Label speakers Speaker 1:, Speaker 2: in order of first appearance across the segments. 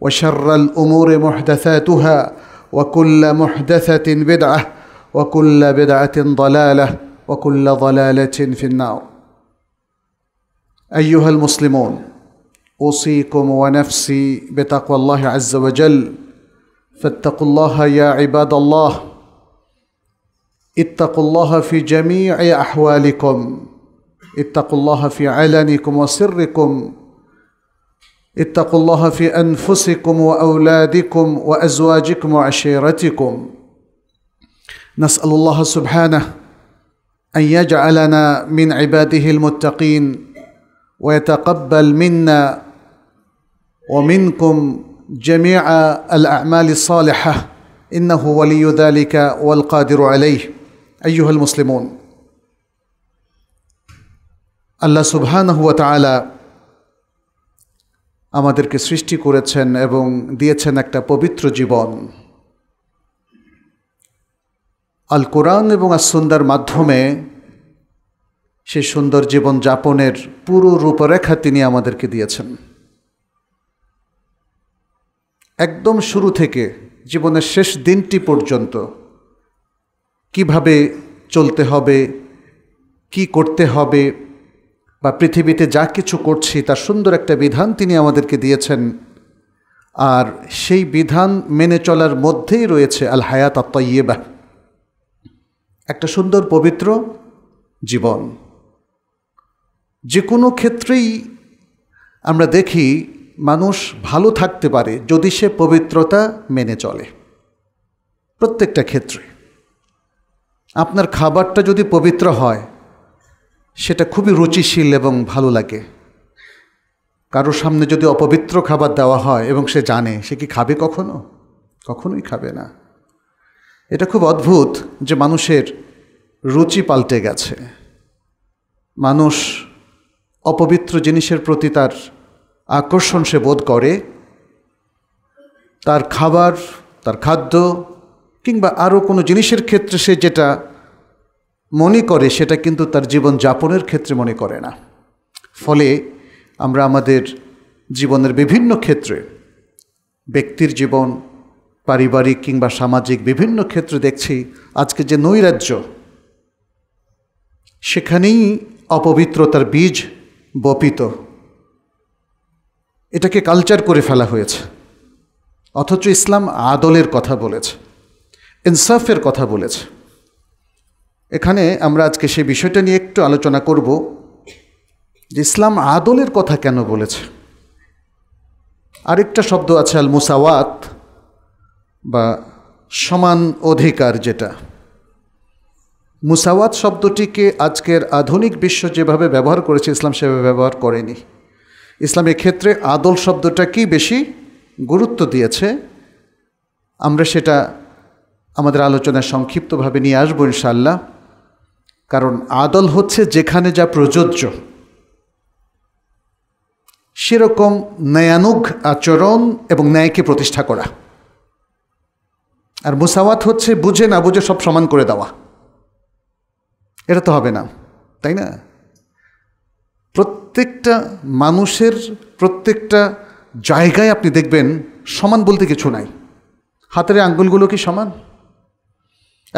Speaker 1: وشر الامور محدثاتها وكل محدثه بدعه وكل بدعه ضلاله وكل ضلاله في النار ايها المسلمون اوصيكم ونفسي بتقوى الله عز وجل فاتقوا الله يا عباد الله اتقوا الله في جميع احوالكم اتقوا الله في علنكم وسركم اتقوا الله في انفسكم واولادكم وازواجكم وعشيرتكم نسال الله سبحانه ان يجعلنا من عباده المتقين ويتقبل منا ومنكم جميع الاعمال الصالحه انه ولي ذلك والقادر عليه ايها المسلمون الله سبحانه وتعالى আমাদেরকে সৃষ্টি করেছেন এবং দিয়েছেন একটা পবিত্র জীবন আল কোরআন এবং আসন্দার মাধ্যমে সেই সুন্দর জীবন যাপনের পুরো রূপরেখা তিনি আমাদেরকে দিয়েছেন একদম শুরু থেকে জীবনের শেষ দিনটি পর্যন্ত কিভাবে চলতে হবে কি করতে হবে বা পৃথিবীতে যা কিছু করছি তার সুন্দর একটা বিধান তিনি আমাদেরকে দিয়েছেন আর সেই বিধান মেনে চলার মধ্যেই রয়েছে আল হায়াত আত্মাইয়েবা একটা সুন্দর পবিত্র জীবন যে কোনো ক্ষেত্রেই আমরা দেখি মানুষ ভালো থাকতে পারে যদি সে পবিত্রতা মেনে চলে প্রত্যেকটা ক্ষেত্রে আপনার খাবারটা যদি পবিত্র হয় সেটা খুবই রুচিশীল এবং ভালো লাগে কারোর সামনে যদি অপবিত্র খাবার দেওয়া হয় এবং সে জানে সে কি খাবে কখনো কখনোই খাবে না এটা খুব অদ্ভুত যে মানুষের রুচি পাল্টে গেছে মানুষ অপবিত্র জিনিসের প্রতি তার আকর্ষণ সে বোধ করে তার খাবার তার খাদ্য কিংবা আরও কোনো জিনিসের ক্ষেত্রে সে যেটা মনে করে সেটা কিন্তু তার জীবন যাপনের ক্ষেত্রে মনে করে না ফলে আমরা আমাদের জীবনের বিভিন্ন ক্ষেত্রে ব্যক্তির জীবন পারিবারিক কিংবা সামাজিক বিভিন্ন ক্ষেত্রে দেখছি আজকে যে নৈরাজ্য সেখানেই অপবিত্রতার বীজ বপিত এটাকে কালচার করে ফেলা হয়েছে অথচ ইসলাম আদলের কথা বলেছে ইনসাফের কথা বলেছে এখানে আমরা আজকে সেই বিষয়টা নিয়ে একটু আলোচনা করব যে ইসলাম আদলের কথা কেন বলেছে আরেকটা শব্দ আছে আল মুসাওয়াত বা সমান অধিকার যেটা মুসাওয়াত শব্দটিকে আজকের আধুনিক বিশ্ব যেভাবে ব্যবহার করেছে ইসলাম সেভাবে ব্যবহার করেনি ইসলাম ক্ষেত্রে আদল শব্দটা কি বেশি গুরুত্ব দিয়েছে আমরা সেটা আমাদের আলোচনায় সংক্ষিপ্তভাবে নিয়ে আসবো ইনশাআল্লাহ কারণ আদল হচ্ছে যেখানে যা প্রযোজ্য সেরকম ন্যায়ানুগ আচরণ এবং ন্যায়কে প্রতিষ্ঠা করা আর মুসাওয়াত হচ্ছে বুঝে না বুঝে সব সমান করে দেওয়া এটা তো হবে না তাই না প্রত্যেকটা মানুষের প্রত্যেকটা জায়গায় আপনি দেখবেন সমান বলতে কিছু নাই হাতের আঙ্গুলগুলো কি সমান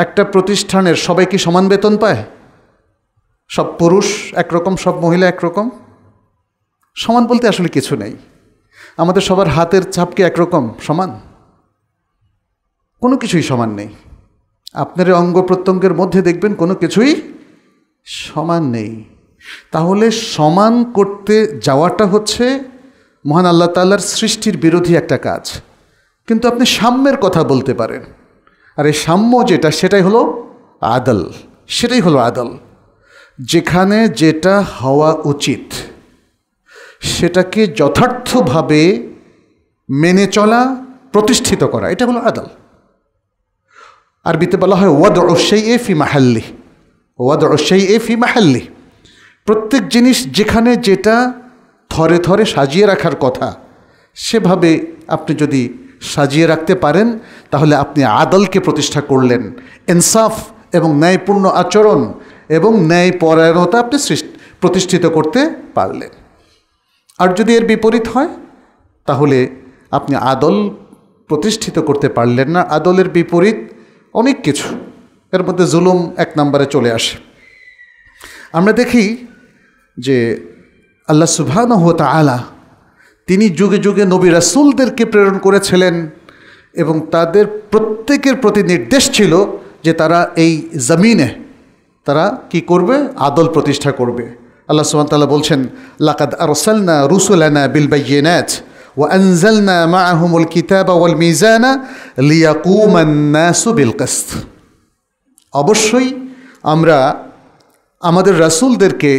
Speaker 1: একটা প্রতিষ্ঠানের সবাই কি সমান বেতন পায় সব পুরুষ একরকম সব মহিলা একরকম সমান বলতে আসলে কিছু নেই আমাদের সবার হাতের চাপকে একরকম সমান কোনো কিছুই সমান নেই আপনার অঙ্গ প্রত্যঙ্গের মধ্যে দেখবেন কোনো কিছুই সমান নেই তাহলে সমান করতে যাওয়াটা হচ্ছে মহান আল্লাহ তাল্লার সৃষ্টির বিরোধী একটা কাজ কিন্তু আপনি সাম্যের কথা বলতে পারেন আর এই সাম্য যেটা সেটাই হলো আদল সেটাই হলো আদল যেখানে যেটা হওয়া উচিত সেটাকে যথার্থভাবে মেনে চলা প্রতিষ্ঠিত করা এটা হলো আদাল আরবিতে বলা হয় ওয়াদ অশাই এ ফি মাহাল্লি ওয়াদ অশাই এ ফি মাহাল্লি প্রত্যেক জিনিস যেখানে যেটা থরে থরে সাজিয়ে রাখার কথা সেভাবে আপনি যদি সাজিয়ে রাখতে পারেন তাহলে আপনি আদালকে প্রতিষ্ঠা করলেন ইনসাফ এবং ন্যায়পূর্ণ আচরণ এবং ন্যায় পরায়ণতা আপনি প্রতিষ্ঠিত করতে পারলেন আর যদি এর বিপরীত হয় তাহলে আপনি আদল প্রতিষ্ঠিত করতে পারলেন না আদলের বিপরীত অনেক কিছু এর মধ্যে জুলুম এক নম্বরে চলে আসে আমরা দেখি যে আল্লাহ সুবহানহ আলা তিনি যুগে যুগে নবী রাসুলদেরকে প্রেরণ করেছিলেন এবং তাদের প্রত্যেকের প্রতি নির্দেশ ছিল যে তারা এই জমিনে তারা কি করবে আদল প্রতিষ্ঠা করবে আল্লাহ সুবাহতাল্লাহ বলছেন লাকাদ আরসালনা রুসুলানা বিলবাইয়েনাথ وأنزلنا معهم কিতাব والميزان ليقوم الناس بالقسط অবশ্যই আমরা আমাদের রাসূলদেরকে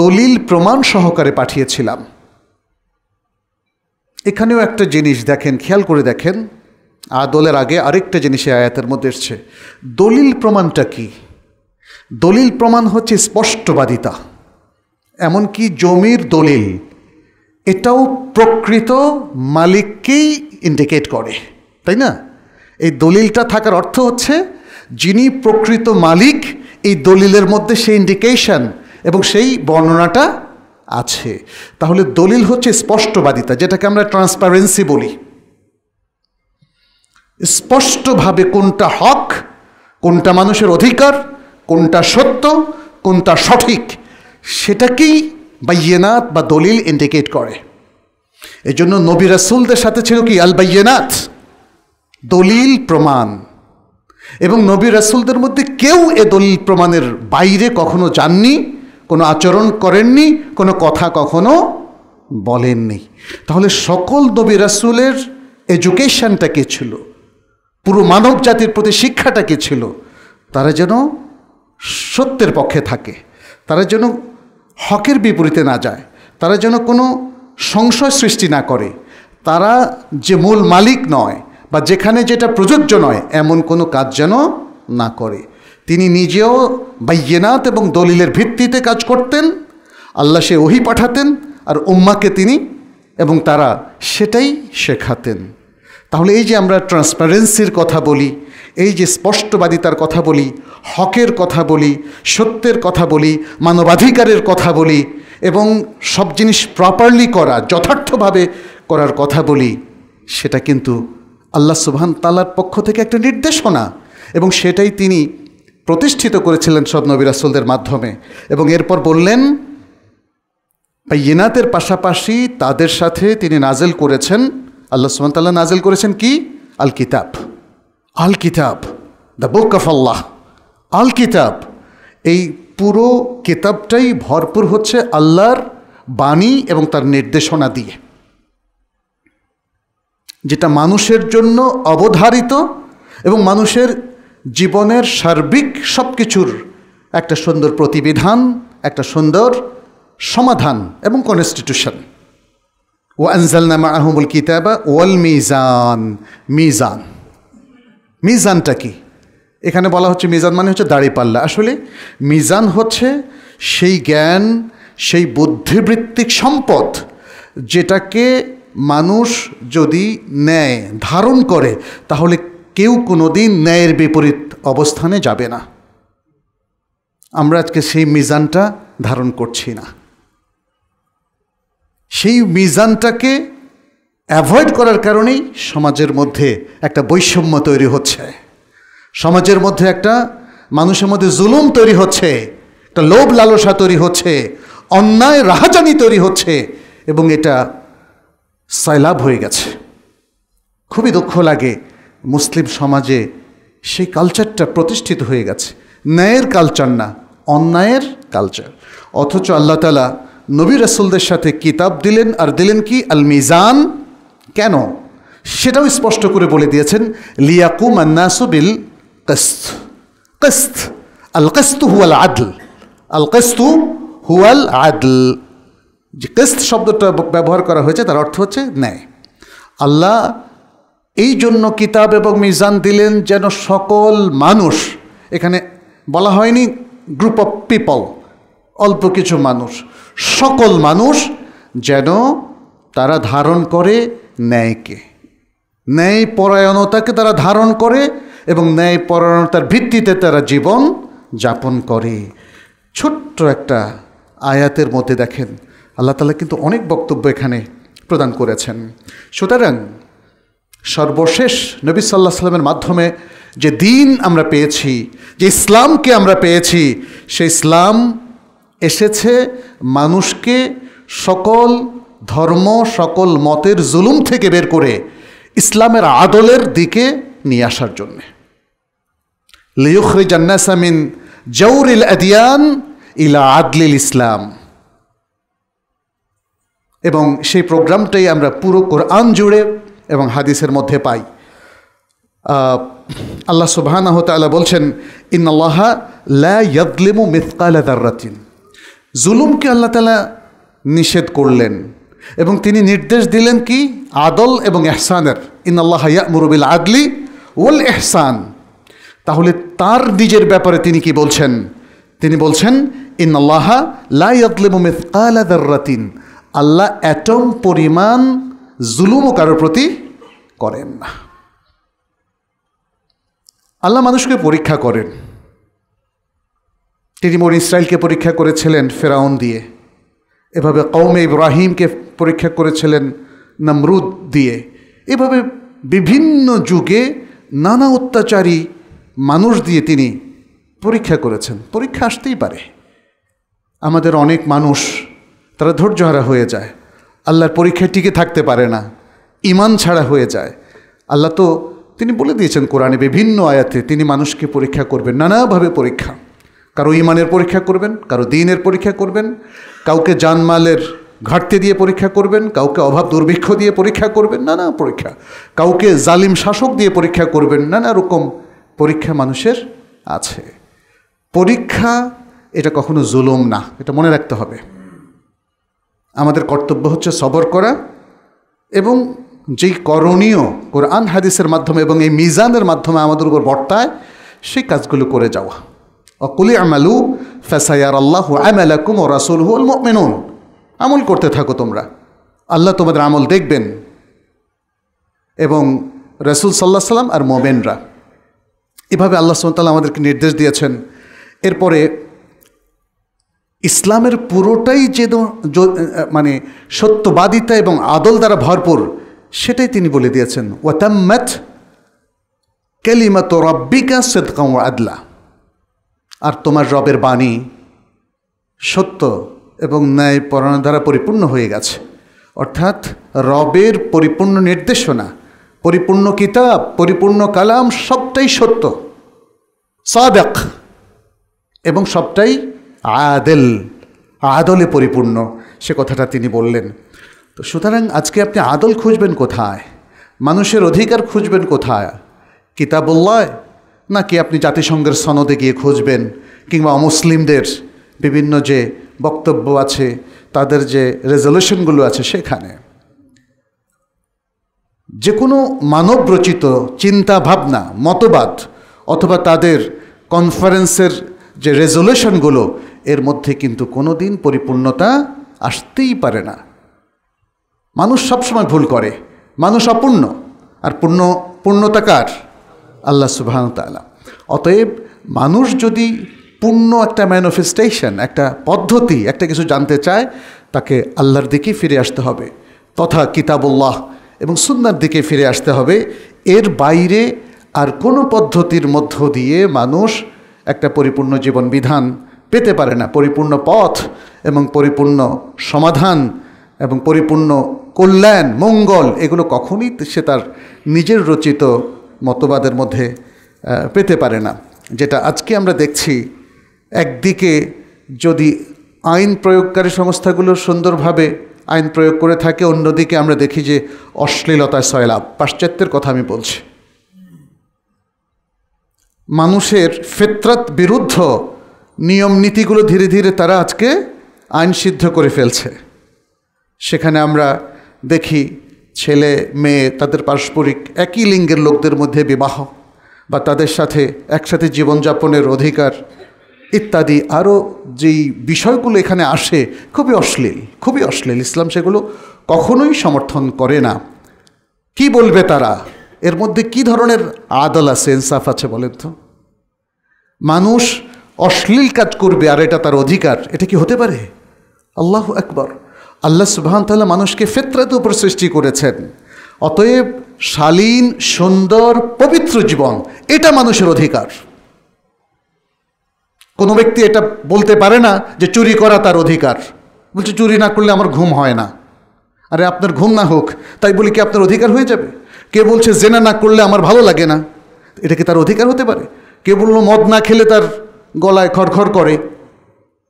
Speaker 1: দলিল প্রমাণ সহকারে পাঠিয়েছিলাম এখানেও একটা জিনিস দেখেন খেয়াল করে দেখেন আদলের আগে আরেকটা জিনিস আয়াতের মধ্যে এসছে দলিল প্রমাণটা কী দলিল প্রমাণ হচ্ছে স্পষ্টবাদিতা এমনকি জমির দলিল এটাও প্রকৃত মালিককেই ইন্ডিকেট করে তাই না এই দলিলটা থাকার অর্থ হচ্ছে যিনি প্রকৃত মালিক এই দলিলের মধ্যে সেই ইন্ডিকেশন এবং সেই বর্ণনাটা আছে তাহলে দলিল হচ্ছে স্পষ্টবাদিতা যেটাকে আমরা ট্রান্সপারেন্সি বলি স্পষ্টভাবে কোনটা হক কোনটা মানুষের অধিকার কোনটা সত্য কোনটা সঠিক সেটাকেই বাইয়েনাত বা দলিল ইন্ডিকেট করে এই জন্য নবী রাসুলদের সাথে ছিল কি আল বাইয়েনাথ দলিল প্রমাণ এবং নবী রাসুলদের মধ্যে কেউ এ দলিল প্রমাণের বাইরে কখনো যাননি কোনো আচরণ করেননি কোনো কথা কখনো বলেননি তাহলে সকল নবী রাসুলের এডুকেশানটা কে ছিল পুরো মানব জাতির প্রতি শিক্ষাটা কে ছিল তারা যেন সত্যের পক্ষে থাকে তারা যেন হকের বিপরীতে না যায় তারা যেন কোনো সংশয় সৃষ্টি না করে তারা যে মূল মালিক নয় বা যেখানে যেটা প্রযোজ্য নয় এমন কোনো কাজ যেন না করে তিনি নিজেও বাইয়েনাত এবং দলিলের ভিত্তিতে কাজ করতেন আল্লাহ সে ওহি পাঠাতেন আর উম্মাকে তিনি এবং তারা সেটাই শেখাতেন তাহলে এই যে আমরা ট্রান্সপারেন্সির কথা বলি এই যে স্পষ্টবাদিতার কথা বলি হকের কথা বলি সত্যের কথা বলি মানবাধিকারের কথা বলি এবং সব জিনিস প্রপারলি করা যথার্থভাবে করার কথা বলি সেটা কিন্তু আল্লাহ সুবহান তালার পক্ষ থেকে একটা নির্দেশনা এবং সেটাই তিনি প্রতিষ্ঠিত করেছিলেন সব নবী রাসুলদের মাধ্যমে এবং এরপর বললেন ইনাতের পাশাপাশি তাদের সাথে তিনি নাজেল করেছেন আল্লাহ সুবহান তাল্লাহ নাজেল করেছেন কি আল কিতাব আল কিতাব দ্য বুক অফ আল্লাহ আল কিতাব এই পুরো কিতাবটাই ভরপুর হচ্ছে আল্লাহর বাণী এবং তার নির্দেশনা দিয়ে যেটা মানুষের জন্য অবধারিত এবং মানুষের জীবনের সার্বিক সব কিছুর একটা সুন্দর প্রতিবিধান একটা সুন্দর সমাধান এবং কনস্টিটিউশন ও নামা আহমুল কিতাবা ওয়াল মিজান মিজান মিজানটা কি এখানে বলা হচ্ছে মিজান মানে হচ্ছে দাঁড়িপাল্লা আসলে মিজান হচ্ছে সেই জ্ঞান সেই বুদ্ধিবৃত্তিক সম্পদ যেটাকে মানুষ যদি নেয় ধারণ করে তাহলে কেউ কোনো দিন ন্যায়ের বিপরীত অবস্থানে যাবে না আমরা আজকে সেই মিজানটা ধারণ করছি না সেই মিজানটাকে অ্যাভয়েড করার কারণেই সমাজের মধ্যে একটা বৈষম্য তৈরি হচ্ছে সমাজের মধ্যে একটা মানুষের মধ্যে জুলুম তৈরি হচ্ছে একটা লোভ লালসা তৈরি হচ্ছে অন্যায় রাহাজানি তৈরি হচ্ছে এবং এটা সয়লাভ হয়ে গেছে খুবই দুঃখ লাগে মুসলিম সমাজে সেই কালচারটা প্রতিষ্ঠিত হয়ে গেছে ন্যায়ের কালচার না অন্যায়ের কালচার অথচ আল্লাহ তালা নবী রাসুলদের সাথে কিতাব দিলেন আর দিলেন কি আল মিজান কেন সেটাও স্পষ্ট করে বলে দিয়েছেন লিয়াকু মান্নাসু বিল কস্ত কস্ত আল কস্তু হুয়াল আদল আল কস্তু হুয়াল আদল যে কেস্ত শব্দটা ব্যবহার করা হয়েছে তার অর্থ হচ্ছে ন্যায় আল্লাহ এই জন্য কিতাব এবং মিজান দিলেন যেন সকল মানুষ এখানে বলা হয়নি গ্রুপ অফ পিপল অল্প কিছু মানুষ সকল মানুষ যেন তারা ধারণ করে ন্যায়কে ন্যায় পরায়ণতাকে তারা ধারণ করে এবং ন্যায় পরায়ণতার ভিত্তিতে তারা জীবন যাপন করে ছোট্ট একটা আয়াতের মধ্যে দেখেন আল্লাহ তালা কিন্তু অনেক বক্তব্য এখানে প্রদান করেছেন সুতরাং সর্বশেষ নবী সাল্লাহ সাল্লামের মাধ্যমে যে দিন আমরা পেয়েছি যে ইসলামকে আমরা পেয়েছি সেই ইসলাম এসেছে মানুষকে সকল ধর্ম সকল মতের জুলুম থেকে বের করে ইসলামের আদলের দিকে নিয়ে আসার জন্যে লিউখরি জান্নাসামিন জৌরিল আদিয়ান ইলা আদলিল ইসলাম এবং সেই প্রোগ্রামটাই আমরা পুরো কোরআন জুড়ে এবং হাদিসের মধ্যে পাই আল্লাহ সুবাহ তালা বলছেন ইন লা ইয়াদলিমু জুলুমকে আল্লাহ তালা নিষেধ করলেন এবং তিনি নির্দেশ দিলেন কি আদল এবং এহসানের আল্লাহ মুরবিল আদলি ওল এহসান তাহলে তার নিজের ব্যাপারে তিনি কি বলছেন তিনি বলছেন ইন আল্লাহিন আল্লাহ এটম পরিমাণ জুলুমও কারোর প্রতি করেন না আল্লাহ মানুষকে পরীক্ষা করেন তিনি মোর ইসরায়েলকে পরীক্ষা করেছিলেন ফেরাউন দিয়ে এভাবে কৌমে ইব্রাহিমকে পরীক্ষা করেছিলেন নমরুদ দিয়ে এভাবে বিভিন্ন যুগে নানা অত্যাচারী মানুষ দিয়ে তিনি পরীক্ষা করেছেন পরীক্ষা আসতেই পারে আমাদের অনেক মানুষ তারা ধৈর্যহারা হয়ে যায় আল্লাহর পরীক্ষায় টিকে থাকতে পারে না ইমান ছাড়া হয়ে যায় আল্লাহ তো তিনি বলে দিয়েছেন কোরআনে বিভিন্ন আয়াতে তিনি মানুষকে পরীক্ষা করবেন নানাভাবে পরীক্ষা কারো ইমানের পরীক্ষা করবেন কারো দিনের পরীক্ষা করবেন কাউকে জানমালের ঘাটতি দিয়ে পরীক্ষা করবেন কাউকে অভাব দুর্ভিক্ষ দিয়ে পরীক্ষা করবেন নানা পরীক্ষা কাউকে জালিম শাসক দিয়ে পরীক্ষা করবেন নানা রকম পরীক্ষা মানুষের আছে পরীক্ষা এটা কখনো জুলুম না এটা মনে রাখতে হবে আমাদের কর্তব্য হচ্ছে সবর করা এবং যেই করণীয় কোরআন হাদিসের মাধ্যমে এবং এই মিজানের মাধ্যমে আমাদের উপর বর্তায় সেই কাজগুলো করে যাওয়া অকুলি আমালু ফেসাইয়ার আল্লাহ আমালাকুম ও রাসুল হুল মেনুন আমল করতে থাকো তোমরা আল্লাহ তোমাদের আমল দেখবেন এবং রসুল সাল্লাহ সাল্লাম আর মোমেনরা এভাবে আল্লাহ সাল্লাহ আমাদেরকে নির্দেশ দিয়েছেন এরপরে ইসলামের পুরোটাই যে মানে সত্যবাদিতা এবং আদল দ্বারা ভরপুর সেটাই তিনি বলে দিয়েছেন ওয়াতাম্মাত কেলিমাত রব্বিকা সেদকাউ আদলা আর তোমার রবের বাণী সত্য এবং ন্যায় পরায়ণ দ্বারা পরিপূর্ণ হয়ে গেছে অর্থাৎ রবের পরিপূর্ণ নির্দেশনা পরিপূর্ণ কিতাব পরিপূর্ণ কালাম সবটাই সত্য সাদাক এবং সবটাই আদেল আদলে পরিপূর্ণ সে কথাটা তিনি বললেন তো সুতরাং আজকে আপনি আদল খুঁজবেন কোথায় মানুষের অধিকার খুঁজবেন কোথায় কিতাবুল্লায় নাকি আপনি জাতিসংঘের সনদে গিয়ে খুঁজবেন কিংবা অমুসলিমদের বিভিন্ন যে বক্তব্য আছে তাদের যে রেজলিউশনগুলো আছে সেখানে যে কোনো মানবরচিত চিন্তা ভাবনা মতবাদ অথবা তাদের কনফারেন্সের যে রেজলিউশনগুলো এর মধ্যে কিন্তু কোনো দিন পরিপূর্ণতা আসতেই পারে না মানুষ সবসময় ভুল করে মানুষ অপূর্ণ আর পূর্ণ পূর্ণতাকার আল্লাহ সুবাহ অতএব মানুষ যদি পূর্ণ একটা ম্যানোফেস্টেশন একটা পদ্ধতি একটা কিছু জানতে চায় তাকে আল্লাহর দিকে ফিরে আসতে হবে তথা কিতাবুল্লাহ এবং সুন্নার দিকে ফিরে আসতে হবে এর বাইরে আর কোনো পদ্ধতির মধ্য দিয়ে মানুষ একটা পরিপূর্ণ জীবন বিধান পেতে পারে না পরিপূর্ণ পথ এবং পরিপূর্ণ সমাধান এবং পরিপূর্ণ কল্যাণ মঙ্গল এগুলো কখনই সে তার নিজের রচিত মতবাদের মধ্যে পেতে পারে না যেটা আজকে আমরা দেখছি একদিকে যদি আইন প্রয়োগকারী সংস্থাগুলো সুন্দরভাবে আইন প্রয়োগ করে থাকে অন্যদিকে আমরা দেখি যে অশ্লীলতায় সয়লাভ পাশ্চাত্যের কথা আমি বলছি মানুষের ফেতরাত বিরুদ্ধ নিয়ম নীতিগুলো ধীরে ধীরে তারা আজকে আইন সিদ্ধ করে ফেলছে সেখানে আমরা দেখি ছেলে মেয়ে তাদের পারস্পরিক একই লিঙ্গের লোকদের মধ্যে বিবাহ বা তাদের সাথে একসাথে জীবনযাপনের অধিকার ইত্যাদি আরও যেই বিষয়গুলো এখানে আসে খুবই অশ্লীল খুবই অশ্লীল ইসলাম সেগুলো কখনোই সমর্থন করে না কি বলবে তারা এর মধ্যে কি ধরনের আদল আছে ইনসাফ আছে বলেন তো মানুষ অশ্লীল কাজ করবে আর এটা তার অধিকার এটা কি হতে পারে আল্লাহ একবার আল্লাহ সুবাহান তাল্লাহ মানুষকে ফেতরাতে উপর সৃষ্টি করেছেন অতএব শালীন সুন্দর পবিত্র জীবন এটা মানুষের অধিকার কোনো ব্যক্তি এটা বলতে পারে না যে চুরি করা তার অধিকার বলছে চুরি না করলে আমার ঘুম হয় না আরে আপনার ঘুম না হোক তাই বলি কি আপনার অধিকার হয়ে যাবে কে বলছে জেনা না করলে আমার ভালো লাগে না এটা কি তার অধিকার হতে পারে কে বললো মদ না খেলে তার গলায় খড়খড় করে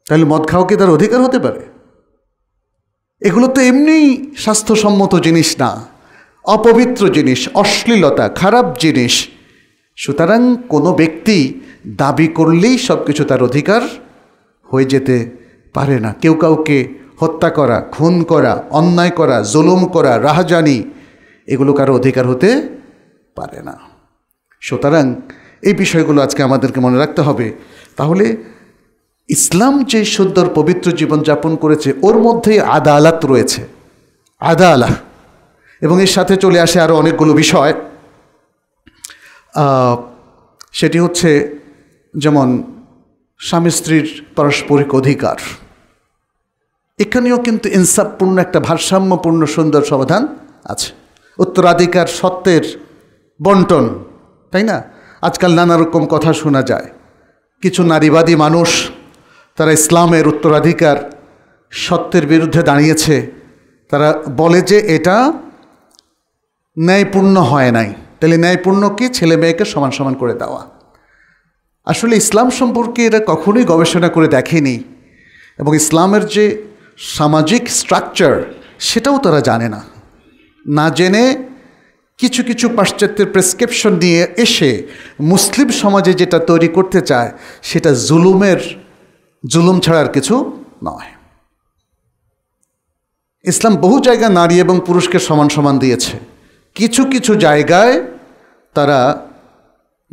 Speaker 1: তাহলে মদ খাওয়া কি তার অধিকার হতে পারে এগুলো তো এমনিই স্বাস্থ্যসম্মত জিনিস না অপবিত্র জিনিস অশ্লীলতা খারাপ জিনিস সুতরাং কোনো ব্যক্তি দাবি করলেই সব কিছু তার অধিকার হয়ে যেতে পারে না কেউ কাউকে হত্যা করা খুন করা অন্যায় করা জুলুম করা রাহাজানি এগুলো কারো অধিকার হতে পারে না সুতরাং এই বিষয়গুলো আজকে আমাদেরকে মনে রাখতে হবে তাহলে ইসলাম যে সুন্দর পবিত্র জীবন যাপন করেছে ওর মধ্যে আদালত রয়েছে আদালা এবং এর সাথে চলে আসে আরও অনেকগুলো বিষয় সেটি হচ্ছে যেমন স্বামী স্ত্রীর পারস্পরিক অধিকার এখানেও কিন্তু ইনসাফপূর্ণ একটা ভারসাম্যপূর্ণ সুন্দর সমাধান আছে উত্তরাধিকার সত্যের বন্টন তাই না আজকাল নানা রকম কথা শোনা যায় কিছু নারীবাদী মানুষ তারা ইসলামের উত্তরাধিকার সত্যের বিরুদ্ধে দাঁড়িয়েছে তারা বলে যে এটা ন্যায়পূর্ণ হয় নাই তাহলে ন্যায়পূর্ণ কি ছেলে মেয়েকে সমান সমান করে দেওয়া আসলে ইসলাম সম্পর্কে এরা কখনোই গবেষণা করে দেখেনি এবং ইসলামের যে সামাজিক স্ট্রাকচার সেটাও তারা জানে না না জেনে কিছু কিছু পাশ্চাত্যের প্রেসক্রিপশন নিয়ে এসে মুসলিম সমাজে যেটা তৈরি করতে চায় সেটা জুলুমের জুলুম ছাড়ার কিছু নয় ইসলাম বহু জায়গায় নারী এবং পুরুষকে সমান সমান দিয়েছে কিছু কিছু জায়গায় তারা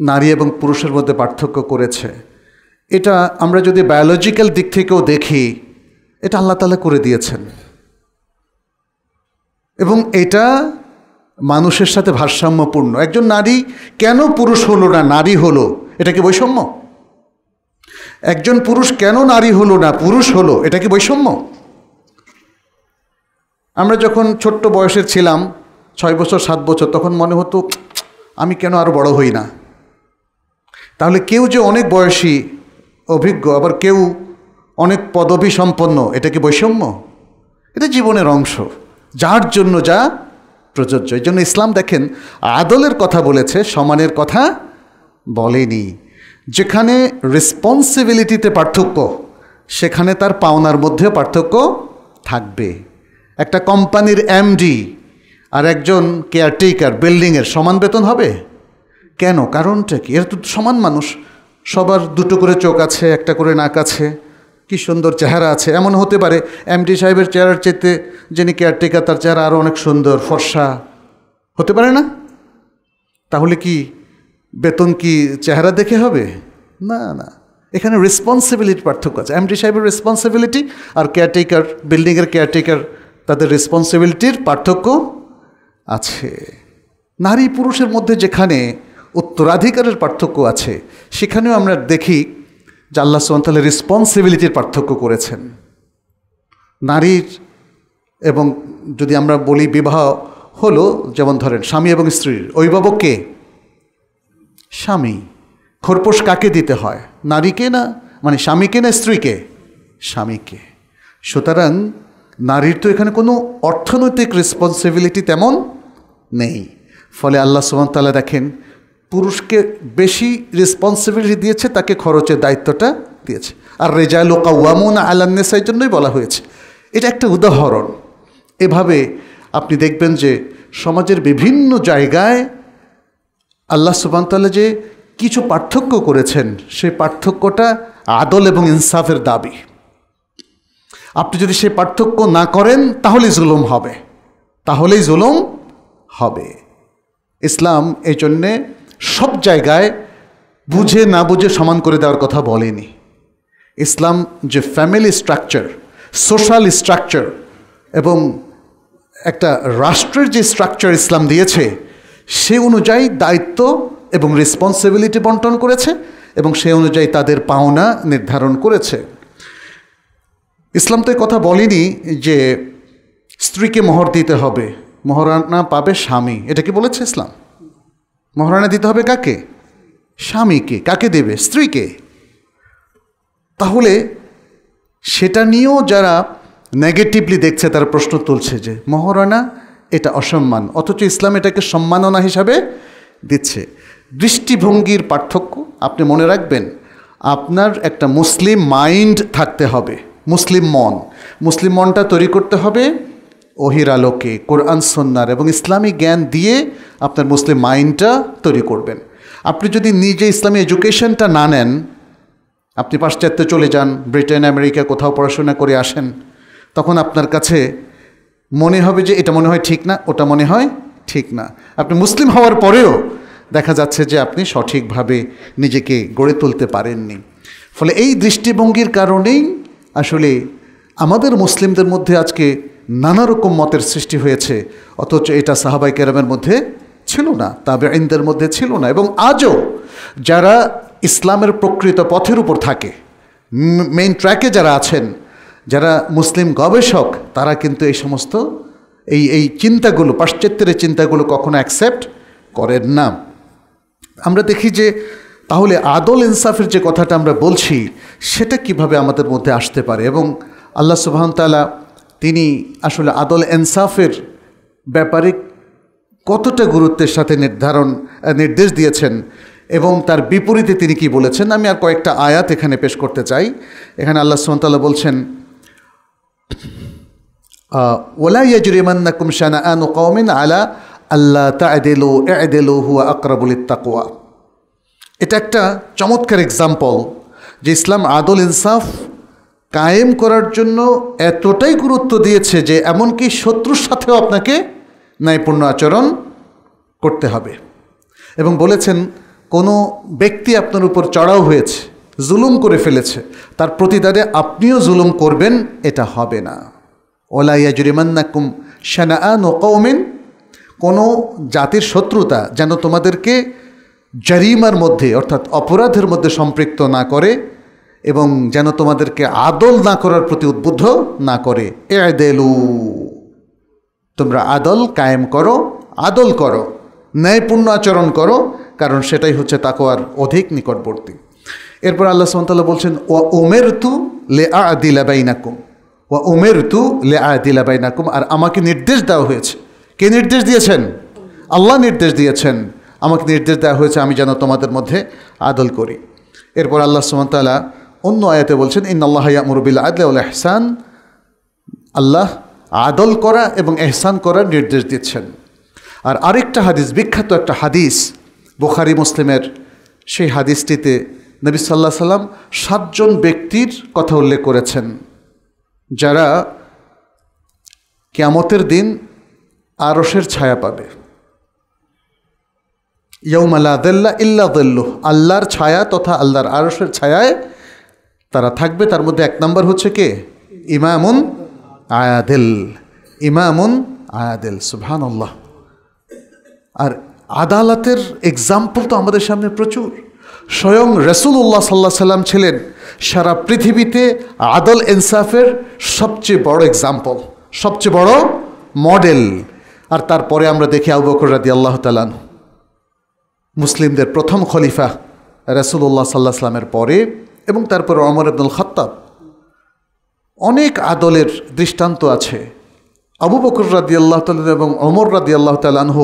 Speaker 1: নারী এবং পুরুষের মধ্যে পার্থক্য করেছে এটা আমরা যদি বায়োলজিক্যাল দিক থেকেও দেখি এটা আল্লাহ তালা করে দিয়েছেন এবং এটা মানুষের সাথে ভারসাম্যপূর্ণ একজন নারী কেন পুরুষ হলো না নারী হলো এটা কি বৈষম্য একজন পুরুষ কেন নারী হলো না পুরুষ হলো এটা কি বৈষম্য আমরা যখন ছোট্ট বয়সের ছিলাম ছয় বছর সাত বছর তখন মনে হতো আমি কেন আরও বড় হই না তাহলে কেউ যে অনেক বয়সী অভিজ্ঞ আবার কেউ অনেক পদবি সম্পন্ন এটা কি বৈষম্য এটা জীবনের অংশ যার জন্য যা প্রযোজ্য এই জন্য ইসলাম দেখেন আদলের কথা বলেছে সমানের কথা বলেনি যেখানে রেসপন্সিবিলিটিতে পার্থক্য সেখানে তার পাওনার মধ্যে পার্থক্য থাকবে একটা কোম্পানির এমডি আর একজন কেয়ারটেকার বিল্ডিংয়ের সমান বেতন হবে কেন কারণটা কি এরা তো সমান মানুষ সবার দুটো করে চোখ আছে একটা করে নাক আছে কি সুন্দর চেহারা আছে এমন হতে পারে এমডি সাহেবের চেহারার চেতে যিনি কেয়ারটেকার তার চেহারা আরও অনেক সুন্দর ফর্সা হতে পারে না তাহলে কি বেতন কি চেহারা দেখে হবে না না এখানে রেসপন্সিবিলিটি পার্থক্য আছে এমডি সাহেবের রেসপন্সিবিলিটি আর কেয়ারটেকার বিল্ডিংয়ের কেয়ারটেকার তাদের রেসপন্সিবিলিটির পার্থক্য আছে নারী পুরুষের মধ্যে যেখানে উত্তরাধিকারের পার্থক্য আছে সেখানেও আমরা দেখি যে আল্লাহ তাহলে রেসপন্সিবিলিটির পার্থক্য করেছেন নারীর এবং যদি আমরা বলি বিবাহ হলো যেমন ধরেন স্বামী এবং স্ত্রীর অভিভাবককে স্বামী খোরপোশ কাকে দিতে হয় নারীকে না মানে স্বামীকে না স্ত্রীকে স্বামীকে সুতরাং নারীর তো এখানে কোনো অর্থনৈতিক রেসপন্সিবিলিটি তেমন নেই ফলে আল্লাহ সুমতাল্লাহ দেখেন পুরুষকে বেশি রেসপন্সিবিলিটি দিয়েছে তাকে খরচের দায়িত্বটা দিয়েছে আর রেজাইল ওয়ামুন আলান্নেসাইয়ের জন্যই বলা হয়েছে এটা একটা উদাহরণ এভাবে আপনি দেখবেন যে সমাজের বিভিন্ন জায়গায় আল্লাহ সুবান্তাল্লাহ যে কিছু পার্থক্য করেছেন সেই পার্থক্যটা আদল এবং ইনসাফের দাবি আপনি যদি সেই পার্থক্য না করেন তাহলেই জুলুম হবে তাহলেই জুলুম হবে ইসলাম এই জন্যে সব জায়গায় বুঝে না বুঝে সমান করে দেওয়ার কথা বলেনি ইসলাম যে ফ্যামিলি স্ট্রাকচার সোশ্যাল স্ট্রাকচার এবং একটা রাষ্ট্রের যে স্ট্রাকচার ইসলাম দিয়েছে সে অনুযায়ী দায়িত্ব এবং রেসপন্সিবিলিটি বন্টন করেছে এবং সে অনুযায়ী তাদের পাওনা নির্ধারণ করেছে ইসলাম তো কথা বলেনি যে স্ত্রীকে মোহর দিতে হবে মহারানা পাবে স্বামী এটা কি বলেছে ইসলাম মহারণা দিতে হবে কাকে স্বামীকে কাকে দেবে স্ত্রীকে তাহলে সেটা নিয়েও যারা নেগেটিভলি দেখছে তারা প্রশ্ন তুলছে যে মহরানা এটা অসম্মান অথচ ইসলাম এটাকে সম্মাননা হিসাবে দিচ্ছে দৃষ্টিভঙ্গির পার্থক্য আপনি মনে রাখবেন আপনার একটা মুসলিম মাইন্ড থাকতে হবে মুসলিম মন মুসলিম মনটা তৈরি করতে হবে ওহির আলোকে কোরআন সন্ন্যার এবং ইসলামী জ্ঞান দিয়ে আপনার মুসলিম মাইন্ডটা তৈরি করবেন আপনি যদি নিজে ইসলামী এডুকেশনটা না নেন আপনি পাশ্চাত্যে চলে যান ব্রিটেন আমেরিকা কোথাও পড়াশোনা করে আসেন তখন আপনার কাছে মনে হবে যে এটা মনে হয় ঠিক না ওটা মনে হয় ঠিক না আপনি মুসলিম হওয়ার পরেও দেখা যাচ্ছে যে আপনি সঠিকভাবে নিজেকে গড়ে তুলতে পারেননি ফলে এই দৃষ্টিভঙ্গির কারণেই আসলে আমাদের মুসলিমদের মধ্যে আজকে নানা রকম মতের সৃষ্টি হয়েছে অথচ এটা সাহাবাই কেরামের মধ্যে ছিল না তাবে আইনদের মধ্যে ছিল না এবং আজও যারা ইসলামের প্রকৃত পথের উপর থাকে মেইন ট্র্যাকে যারা আছেন যারা মুসলিম গবেষক তারা কিন্তু এই সমস্ত এই এই চিন্তাগুলো পাশ্চাত্যের এই চিন্তাগুলো কখনো অ্যাকসেপ্ট করেন না আমরা দেখি যে তাহলে আদল ইনসাফের যে কথাটা আমরা বলছি সেটা কিভাবে আমাদের মধ্যে আসতে পারে এবং আল্লাহ সুবাহতালা তিনি আসলে আদল এনসাফের ব্যাপারে কতটা গুরুত্বের সাথে নির্ধারণ নির্দেশ দিয়েছেন এবং তার বিপরীতে তিনি কি বলেছেন আমি আর কয়েকটা আয়াত এখানে পেশ করতে চাই এখানে আল্লাহ সুমতাল্লাহ বলছেন ওলা ইয়াজুরিমান্নাকুম শানা আন কৌমিন আলা আল্লাহ তাদেলু এদেলু হুয়া আকরাবুল তাকুয়া এটা একটা চমৎকার এক্সাম্পল যে ইসলাম আদল ইনসাফ কায়েম করার জন্য এতটাই গুরুত্ব দিয়েছে যে এমনকি শত্রুর সাথেও আপনাকে ন্যায়পূর্ণ আচরণ করতে হবে এবং বলেছেন কোনো ব্যক্তি আপনার উপর চড়াও হয়েছে জুলুম করে ফেলেছে তার প্রতিদারে আপনিও জুলুম করবেন এটা হবে না ওলা ইয়াজুরিমান্নাকুম শানাআন ও কৌমিন কোনো জাতির শত্রুতা যেন তোমাদেরকে জরিমার মধ্যে অর্থাৎ অপরাধের মধ্যে সম্পৃক্ত না করে এবং যেন তোমাদেরকে আদল না করার প্রতি উদ্বুদ্ধ না করে এ দেলু তোমরা আদল কায়েম করো আদল করো ন্যায়পূর্ণ আচরণ করো কারণ সেটাই হচ্ছে আর অধিক নিকটবর্তী এরপর আল্লাহ সুমতাল্লাহ বলছেন ও ওমের তু লে আদিলাবাইনাকুম ও ওমের তু লে আদিলাবাইনাকুম আর আমাকে নির্দেশ দেওয়া হয়েছে কে নির্দেশ দিয়েছেন আল্লাহ নির্দেশ দিয়েছেন আমাকে নির্দেশ দেওয়া হয়েছে আমি যেন তোমাদের মধ্যে আদল করি এরপর আল্লাহ সুমতালা অন্য আয়াতে বলছেন ইন ইন্নআল্লাহ মুরবিল আদল এহসান আল্লাহ আদল করা এবং এহসান করার নির্দেশ দিচ্ছেন আর আরেকটা হাদিস বিখ্যাত একটা হাদিস বোখারি মুসলিমের সেই হাদিসটিতে নবী সাল্লাহ সাল্লাম সাতজন ব্যক্তির কথা উল্লেখ করেছেন যারা কেয়ামতের দিন আরসের ছায়া পাবে ইয়ৌমাল্লা আদাল্লা ইল্লা আল্লাহর ছায়া তথা আল্লাহর আরসের ছায়ায় তারা থাকবে তার মধ্যে এক নম্বর হচ্ছে কে ইমামুন আয়াদেল ইমামুন আয়াদেল সুহান আল্লাহ আর আদালতের এক্সাম্পল তো আমাদের সামনে প্রচুর স্বয়ং রসুল্লাহ সাল্লাহ সাল্লাম ছিলেন সারা পৃথিবীতে আদল ইনসাফের সবচেয়ে বড় এক্সাম্পল সবচেয়ে বড় মডেল আর তারপরে আমরা দেখি আবুবকর রাদি আল্লাহ তালান মুসলিমদের প্রথম খলিফা রসুল্লাহ সাল্লাহ সাল্লামের পরে এবং তারপর অমর আব্দুল খত্তাব অনেক আদলের দৃষ্টান্ত আছে আবু বকর রাদি আল্লাহ তালন এবং অমর রাদি আল্লাহ তালানহ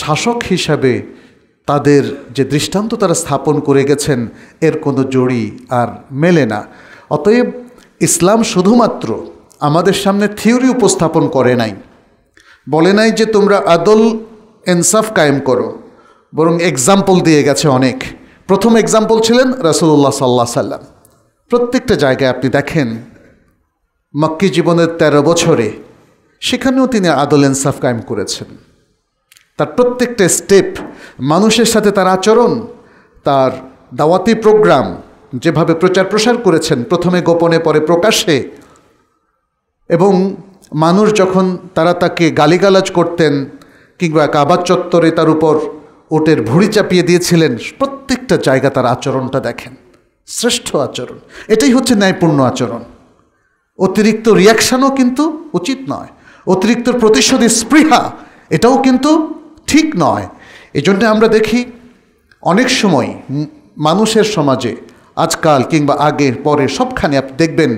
Speaker 1: শাসক হিসাবে তাদের যে দৃষ্টান্ত তারা স্থাপন করে গেছেন এর কোনো জড়ি আর মেলে না অতএব ইসলাম শুধুমাত্র আমাদের সামনে থিওরি উপস্থাপন করে নাই বলে নাই যে তোমরা আদল ইনসাফ কায়েম করো বরং এক্সাম্পল দিয়ে গেছে অনেক প্রথম এক্সাম্পল ছিলেন রসুল্লাহ সাল্লাহ সাল্লাম প্রত্যেকটা জায়গায় আপনি দেখেন মক্কি জীবনের ১৩ বছরে সেখানেও তিনি আদল ইনসাফ কায়েম করেছেন তার প্রত্যেকটা স্টেপ মানুষের সাথে তার আচরণ তার দাওয়াতি প্রোগ্রাম যেভাবে প্রচার প্রসার করেছেন প্রথমে গোপনে পরে প্রকাশ্যে এবং মানুষ যখন তারা তাকে গালিগালাজ করতেন কিংবা কাবার চত্বরে তার উপর ওটের ভুড়ি চাপিয়ে দিয়েছিলেন প্রত্যেকটা জায়গা তার আচরণটা দেখেন শ্রেষ্ঠ আচরণ এটাই হচ্ছে ন্যায়পূর্ণ আচরণ অতিরিক্ত রিয়াকশানও কিন্তু উচিত নয় অতিরিক্ত প্রতিশোধী স্পৃহা এটাও কিন্তু ঠিক নয় এজন্য আমরা দেখি অনেক সময় মানুষের সমাজে আজকাল কিংবা আগে পরে সবখানে আপনি দেখবেন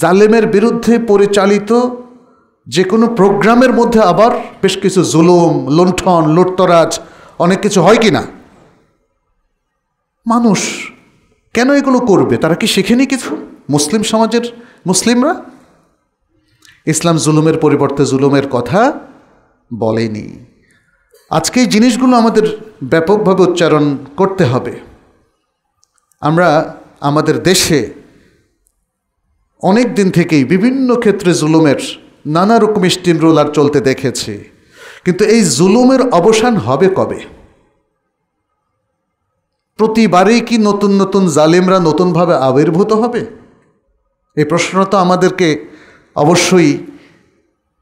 Speaker 1: জালেমের বিরুদ্ধে পরিচালিত যে কোনো প্রোগ্রামের মধ্যে আবার বেশ কিছু জুলুম লুণ্ঠন লুটতরাজ অনেক কিছু হয় কি না মানুষ কেন এগুলো করবে তারা কি শেখেনি কিছু মুসলিম সমাজের মুসলিমরা ইসলাম জুলুমের পরিবর্তে জুলুমের কথা বলেনি আজকে এই জিনিসগুলো আমাদের ব্যাপকভাবে উচ্চারণ করতে হবে আমরা আমাদের দেশে অনেক দিন থেকেই বিভিন্ন ক্ষেত্রে জুলুমের নানা রকম স্টিম রোলার চলতে দেখেছি কিন্তু এই জুলুমের অবসান হবে কবে প্রতিবারেই কি নতুন নতুন জালেমরা নতুনভাবে আবির্ভূত হবে এই প্রশ্ন তো আমাদেরকে অবশ্যই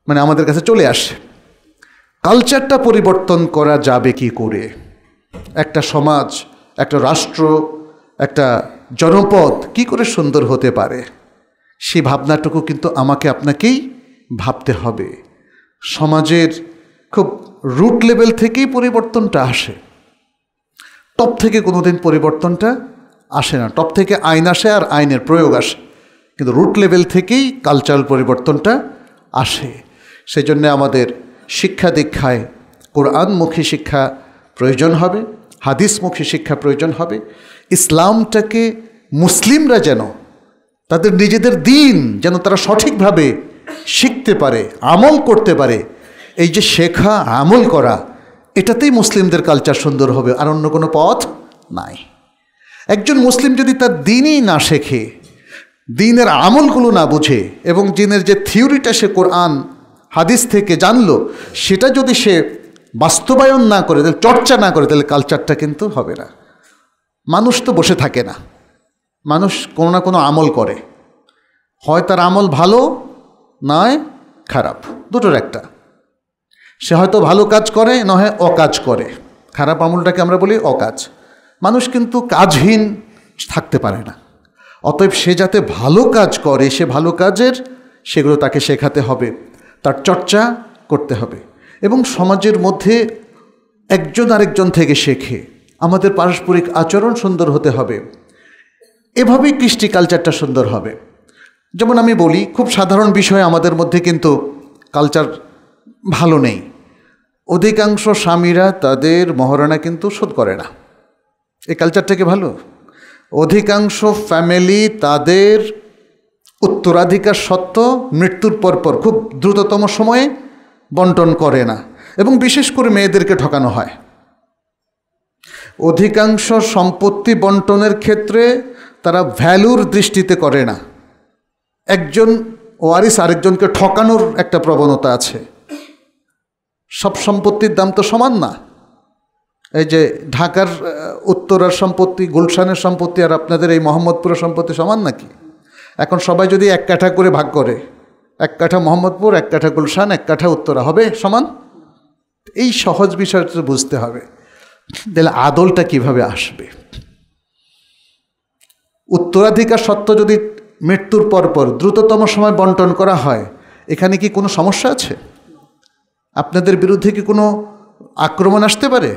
Speaker 1: মানে আমাদের কাছে চলে আসে কালচারটা পরিবর্তন করা যাবে কি করে একটা সমাজ একটা রাষ্ট্র একটা জনপদ কি করে সুন্দর হতে পারে সেই ভাবনাটুকু কিন্তু আমাকে আপনাকেই ভাবতে হবে সমাজের খুব রুট লেভেল থেকেই পরিবর্তনটা আসে টপ থেকে কোনো দিন পরিবর্তনটা আসে না টপ থেকে আইন আসে আর আইনের প্রয়োগ আসে কিন্তু রুট লেভেল থেকেই কালচারাল পরিবর্তনটা আসে সেই জন্যে আমাদের শিক্ষা দীক্ষায় কোরআনমুখী শিক্ষা প্রয়োজন হবে হাদিসমুখী শিক্ষা প্রয়োজন হবে ইসলামটাকে মুসলিমরা যেন তাদের নিজেদের দিন যেন তারা সঠিকভাবে শিখতে পারে আমল করতে পারে এই যে শেখা আমল করা এটাতেই মুসলিমদের কালচার সুন্দর হবে আর অন্য কোনো পথ নাই একজন মুসলিম যদি তার দিনই না শেখে দিনের আমলগুলো না বুঝে এবং দিনের যে থিওরিটা সে কোরআন হাদিস থেকে জানলো সেটা যদি সে বাস্তবায়ন না করে তাহলে চর্চা না করে তাহলে কালচারটা কিন্তু হবে না মানুষ তো বসে থাকে না মানুষ কোনো না কোনো আমল করে হয় তার আমল ভালো নয় খারাপ দুটোর একটা সে হয়তো ভালো কাজ করে নহে অকাজ করে খারাপ আমলটাকে আমরা বলি অকাজ মানুষ কিন্তু কাজহীন থাকতে পারে না অতএব সে যাতে ভালো কাজ করে সে ভালো কাজের সেগুলো তাকে শেখাতে হবে তার চর্চা করতে হবে এবং সমাজের মধ্যে একজন আরেকজন থেকে শেখে আমাদের পারস্পরিক আচরণ সুন্দর হতে হবে এভাবেই কৃষ্টি কালচারটা সুন্দর হবে যেমন আমি বলি খুব সাধারণ বিষয়ে আমাদের মধ্যে কিন্তু কালচার ভালো নেই অধিকাংশ স্বামীরা তাদের মহারণা কিন্তু শোধ করে না এই কালচারটাকে ভালো অধিকাংশ ফ্যামিলি তাদের উত্তরাধিকার সত্ত্ব মৃত্যুর পরপর খুব দ্রুততম সময়ে বন্টন করে না এবং বিশেষ করে মেয়েদেরকে ঠকানো হয় অধিকাংশ সম্পত্তি বন্টনের ক্ষেত্রে তারা ভ্যালুর দৃষ্টিতে করে না একজন ওয়ারিস আরেকজনকে ঠকানোর একটা প্রবণতা আছে সব সম্পত্তির দাম তো সমান না এই যে ঢাকার উত্তরার সম্পত্তি গুলশানের সম্পত্তি আর আপনাদের এই মোহাম্মদপুরের সম্পত্তি সমান নাকি এখন সবাই যদি এক কাঠা করে ভাগ করে এক কাঠা মোহাম্মদপুর এক কাঠা গুলশান এক কাঠা উত্তরা হবে সমান এই সহজ বিষয়টা বুঝতে হবে তাহলে আদলটা কিভাবে আসবে উত্তরাধিকার সত্ত্ব যদি মৃত্যুর পরপর দ্রুততম সময় বন্টন করা হয় এখানে কি কোনো সমস্যা আছে আপনাদের বিরুদ্ধে কি কোনো আক্রমণ আসতে পারে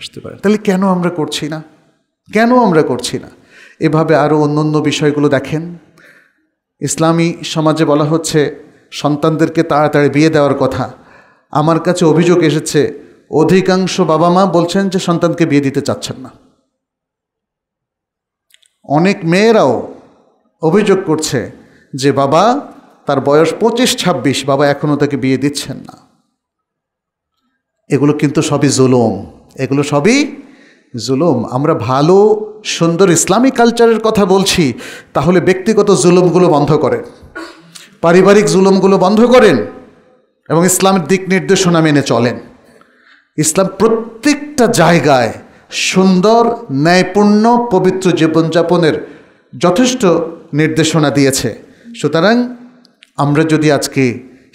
Speaker 1: আসতে পারে তাহলে কেন আমরা করছি না কেন আমরা করছি না এভাবে আরও অন্য অন্য বিষয়গুলো দেখেন ইসলামী সমাজে বলা হচ্ছে সন্তানদেরকে তাড়াতাড়ি বিয়ে দেওয়ার কথা আমার কাছে অভিযোগ এসেছে অধিকাংশ বাবা মা বলছেন যে সন্তানকে বিয়ে দিতে চাচ্ছেন না অনেক মেয়েরাও অভিযোগ করছে যে বাবা তার বয়স পঁচিশ ছাব্বিশ বাবা এখনও তাকে বিয়ে দিচ্ছেন না এগুলো কিন্তু সবই জুলুম এগুলো সবই জুলুম আমরা ভালো সুন্দর ইসলামিক কালচারের কথা বলছি তাহলে ব্যক্তিগত জুলুমগুলো বন্ধ করেন পারিবারিক জুলুমগুলো বন্ধ করেন এবং ইসলামের দিক নির্দেশনা মেনে চলেন ইসলাম প্রত্যেকটা জায়গায় সুন্দর ন্যায়পূর্ণ পবিত্র জীবনযাপনের যথেষ্ট নির্দেশনা দিয়েছে সুতরাং আমরা যদি আজকে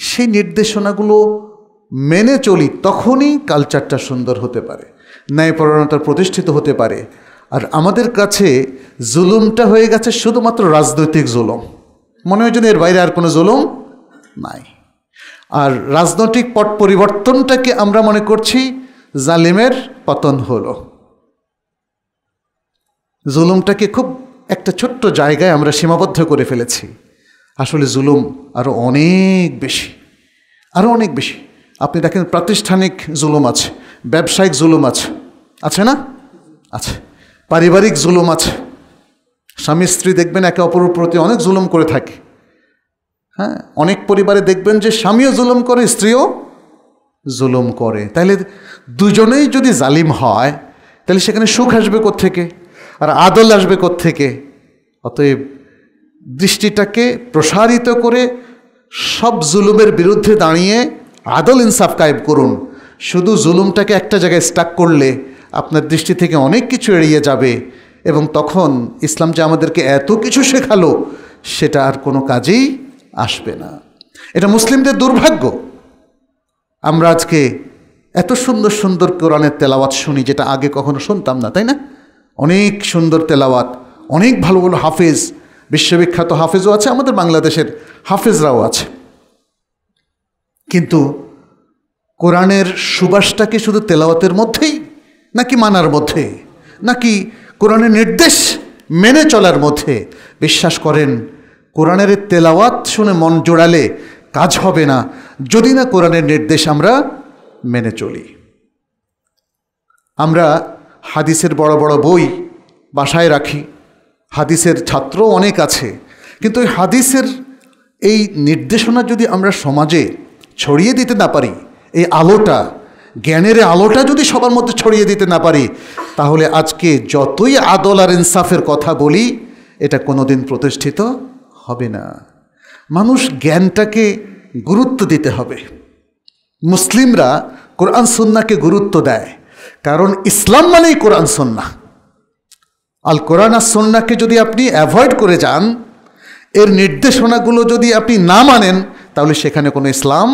Speaker 1: সেই নির্দেশনাগুলো মেনে চলি তখনই কালচারটা সুন্দর হতে পারে ন্যায়পরায়ণতা প্রতিষ্ঠিত হতে পারে আর আমাদের কাছে জুলুমটা হয়ে গেছে শুধুমাত্র রাজনৈতিক জুলুম মনে হয় যেন এর বাইরে আর কোনো জুলুম নাই আর রাজনৈতিক পট পরিবর্তনটাকে আমরা মনে করছি জালিমের পতন হলো জুলুমটাকে খুব একটা ছোট্ট জায়গায় আমরা সীমাবদ্ধ করে ফেলেছি আসলে জুলুম আরও অনেক বেশি আরও অনেক বেশি আপনি দেখেন প্রাতিষ্ঠানিক জুলুম আছে ব্যবসায়িক জুলুম আছে আছে না আছে পারিবারিক জুলুম আছে স্বামী স্ত্রী দেখবেন একে অপরের প্রতি অনেক জুলুম করে থাকে হ্যাঁ অনেক পরিবারে দেখবেন যে স্বামীও জুলুম করে স্ত্রীও জুলুম করে তাহলে দুজনেই যদি জালিম হয় তাহলে সেখানে সুখ আসবে থেকে আর আদল আসবে থেকে অতএব দৃষ্টিটাকে প্রসারিত করে সব জুলুমের বিরুদ্ধে দাঁড়িয়ে আদল ইনসাফ কায়েব করুন শুধু জুলুমটাকে একটা জায়গায় স্টাক করলে আপনার দৃষ্টি থেকে অনেক কিছু এড়িয়ে যাবে এবং তখন ইসলাম যে আমাদেরকে এত কিছু শেখালো সেটা আর কোনো কাজেই আসবে না এটা মুসলিমদের দুর্ভাগ্য আমরা আজকে এত সুন্দর সুন্দর কোরআনের তেলাওয়াত শুনি যেটা আগে কখনো শুনতাম না তাই না অনেক সুন্দর তেলাওয়াত অনেক ভালো ভালো হাফেজ বিশ্ববিখ্যাত হাফেজও আছে আমাদের বাংলাদেশের হাফেজরাও আছে কিন্তু কোরআনের সুবাসটা কি শুধু তেলাওয়াতের মধ্যেই নাকি মানার মধ্যে নাকি কোরআনের নির্দেশ মেনে চলার মধ্যে বিশ্বাস করেন কোরআনের তেলাওয়াত শুনে মন জোড়ালে কাজ হবে না যদি না কোরআনের নির্দেশ আমরা মেনে চলি আমরা হাদিসের বড় বড় বই বাসায় রাখি হাদিসের ছাত্র অনেক আছে কিন্তু ওই হাদিসের এই নির্দেশনা যদি আমরা সমাজে ছড়িয়ে দিতে না পারি এই আলোটা জ্ঞানের আলোটা যদি সবার মধ্যে ছড়িয়ে দিতে না পারি তাহলে আজকে যতই আদল আর ইনসাফের কথা বলি এটা কোনোদিন প্রতিষ্ঠিত হবে না মানুষ জ্ঞানটাকে গুরুত্ব দিতে হবে মুসলিমরা কোরআন সন্নাকে গুরুত্ব দেয় কারণ ইসলাম মানেই কোরআন সন্না আল কোরআন আর সন্নাকে যদি আপনি অ্যাভয়েড করে যান এর নির্দেশনাগুলো যদি আপনি না মানেন তাহলে সেখানে কোনো ইসলাম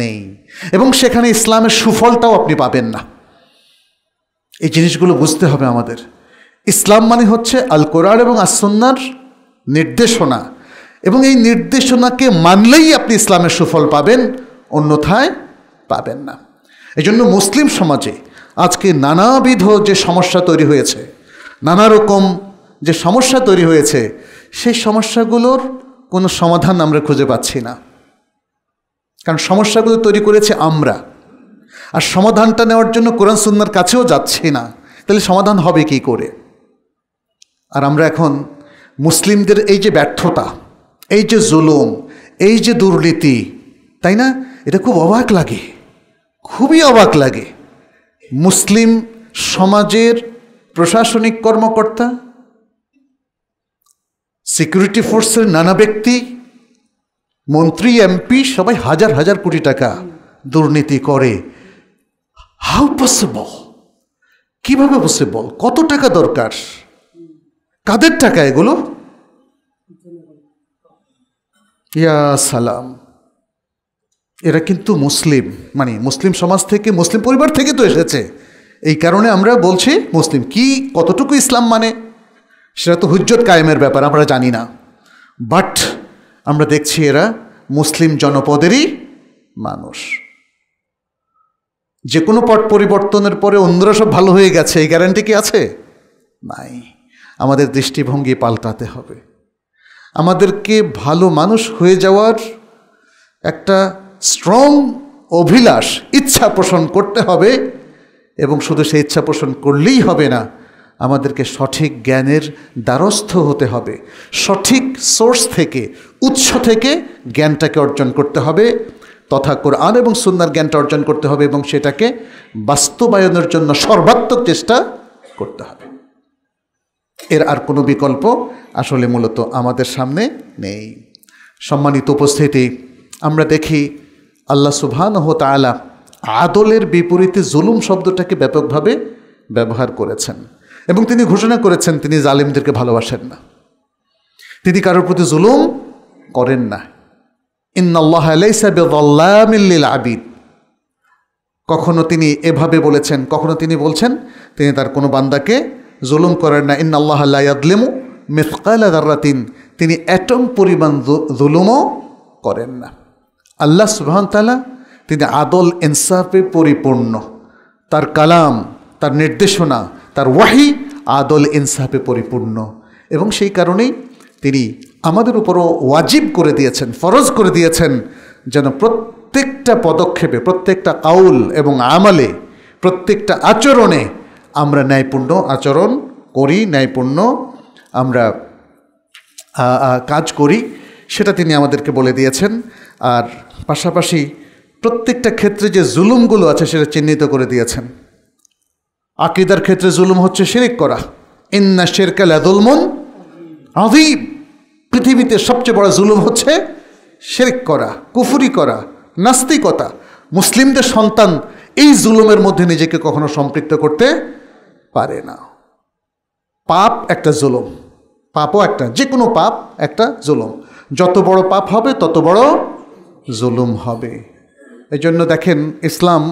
Speaker 1: নেই এবং সেখানে ইসলামের সুফলটাও আপনি পাবেন না এই জিনিসগুলো বুঝতে হবে আমাদের ইসলাম মানে হচ্ছে আল কোরআন এবং আসন্নার নির্দেশনা এবং এই নির্দেশনাকে মানলেই আপনি ইসলামের সুফল পাবেন অন্যথায় পাবেন না এই জন্য মুসলিম সমাজে আজকে নানাবিধ যে সমস্যা তৈরি হয়েছে নানা রকম যে সমস্যা তৈরি হয়েছে সেই সমস্যাগুলোর কোনো সমাধান আমরা খুঁজে পাচ্ছি না কারণ সমস্যাগুলো তৈরি করেছে আমরা আর সমাধানটা নেওয়ার জন্য কোরআন সুন্নার কাছেও যাচ্ছি না তাহলে সমাধান হবে কি করে আর আমরা এখন মুসলিমদের এই যে ব্যর্থতা এই যে জুলুম এই যে দুর্নীতি তাই না এটা খুব অবাক লাগে খুবই অবাক লাগে মুসলিম সমাজের প্রশাসনিক কর্মকর্তা সিকিউরিটি ফোর্সের নানা ব্যক্তি মন্ত্রী এমপি সবাই হাজার হাজার কোটি টাকা দুর্নীতি করে হাউ পসিবল কিভাবে পসিবল কত টাকা দরকার কাদের টাকা এগুলো ইয়া সালাম এরা কিন্তু মুসলিম মানে মুসলিম সমাজ থেকে মুসলিম পরিবার থেকে তো এসেছে এই কারণে আমরা বলছি মুসলিম কি কতটুকু ইসলাম মানে সেটা তো হুজ্জত কায়েমের ব্যাপার আমরা জানি না বাট আমরা দেখছি এরা মুসলিম জনপদেরই মানুষ যে কোনো পট পরিবর্তনের পরে অন্যরা সব ভালো হয়ে গেছে এই গ্যারান্টি কি আছে নাই আমাদের দৃষ্টিভঙ্গি পাল্টাতে হবে আমাদেরকে ভালো মানুষ হয়ে যাওয়ার একটা স্ট্রং অভিলাষ ইচ্ছা পোষণ করতে হবে এবং শুধু সেই ইচ্ছা পোষণ করলেই হবে না আমাদেরকে সঠিক জ্ঞানের দ্বারস্থ হতে হবে সঠিক সোর্স থেকে উৎস থেকে জ্ঞানটাকে অর্জন করতে হবে তথা কোরআন এবং সুন্নার জ্ঞানটা অর্জন করতে হবে এবং সেটাকে বাস্তবায়নের জন্য সর্বাত্মক চেষ্টা করতে হবে এর আর কোনো বিকল্প আসলে মূলত আমাদের সামনে নেই সম্মানিত উপস্থিতি আমরা দেখি আল্লাহ হত আলা আদলের বিপরীতে জুলুম শব্দটাকে ব্যাপকভাবে ব্যবহার করেছেন এবং তিনি ঘোষণা করেছেন তিনি জালিমদেরকে ভালোবাসেন না তিনি কারোর প্রতি জুলুম করেন না ইন্নআল্লাহ আবিদ কখনো তিনি এভাবে বলেছেন কখনো তিনি বলছেন তিনি তার কোনো বান্দাকে জুলুম করেন না ইন্নআল্লাহ আল্লাহলেমু তিনি অ্যাটম পরিমাণ জুলুমও করেন না আল্লাহ তালা তিনি আদল ইনসাফে পরিপূর্ণ তার কালাম তার নির্দেশনা তার ওয়াহি আদল ইনসাফে পরিপূর্ণ এবং সেই কারণেই তিনি আমাদের উপরও ওয়াজিব করে দিয়েছেন ফরজ করে দিয়েছেন যেন প্রত্যেকটা পদক্ষেপে প্রত্যেকটা কাউল এবং আমালে প্রত্যেকটা আচরণে আমরা ন্যায়পূর্ণ আচরণ করি ন্যায়পূর্ণ আমরা কাজ করি সেটা তিনি আমাদেরকে বলে দিয়েছেন আর পাশাপাশি প্রত্যেকটা ক্ষেত্রে যে জুলুমগুলো আছে সেটা চিহ্নিত করে দিয়েছেন আকিদার ক্ষেত্রে জুলুম হচ্ছে শিরিক করা ইন্না শেরকালা দুলমুন আদিব পৃথিবীতে সবচেয়ে বড় জুলুম হচ্ছে শেরেক করা কুফুরি করা নাস্তিকতা মুসলিমদের সন্তান এই জুলুমের মধ্যে নিজেকে কখনো সম্পৃক্ত করতে পারে না পাপ একটা জুলুম পাপও একটা যে কোনো পাপ একটা জুলুম যত বড় পাপ হবে তত বড় জুলুম হবে এই জন্য দেখেন ইসলাম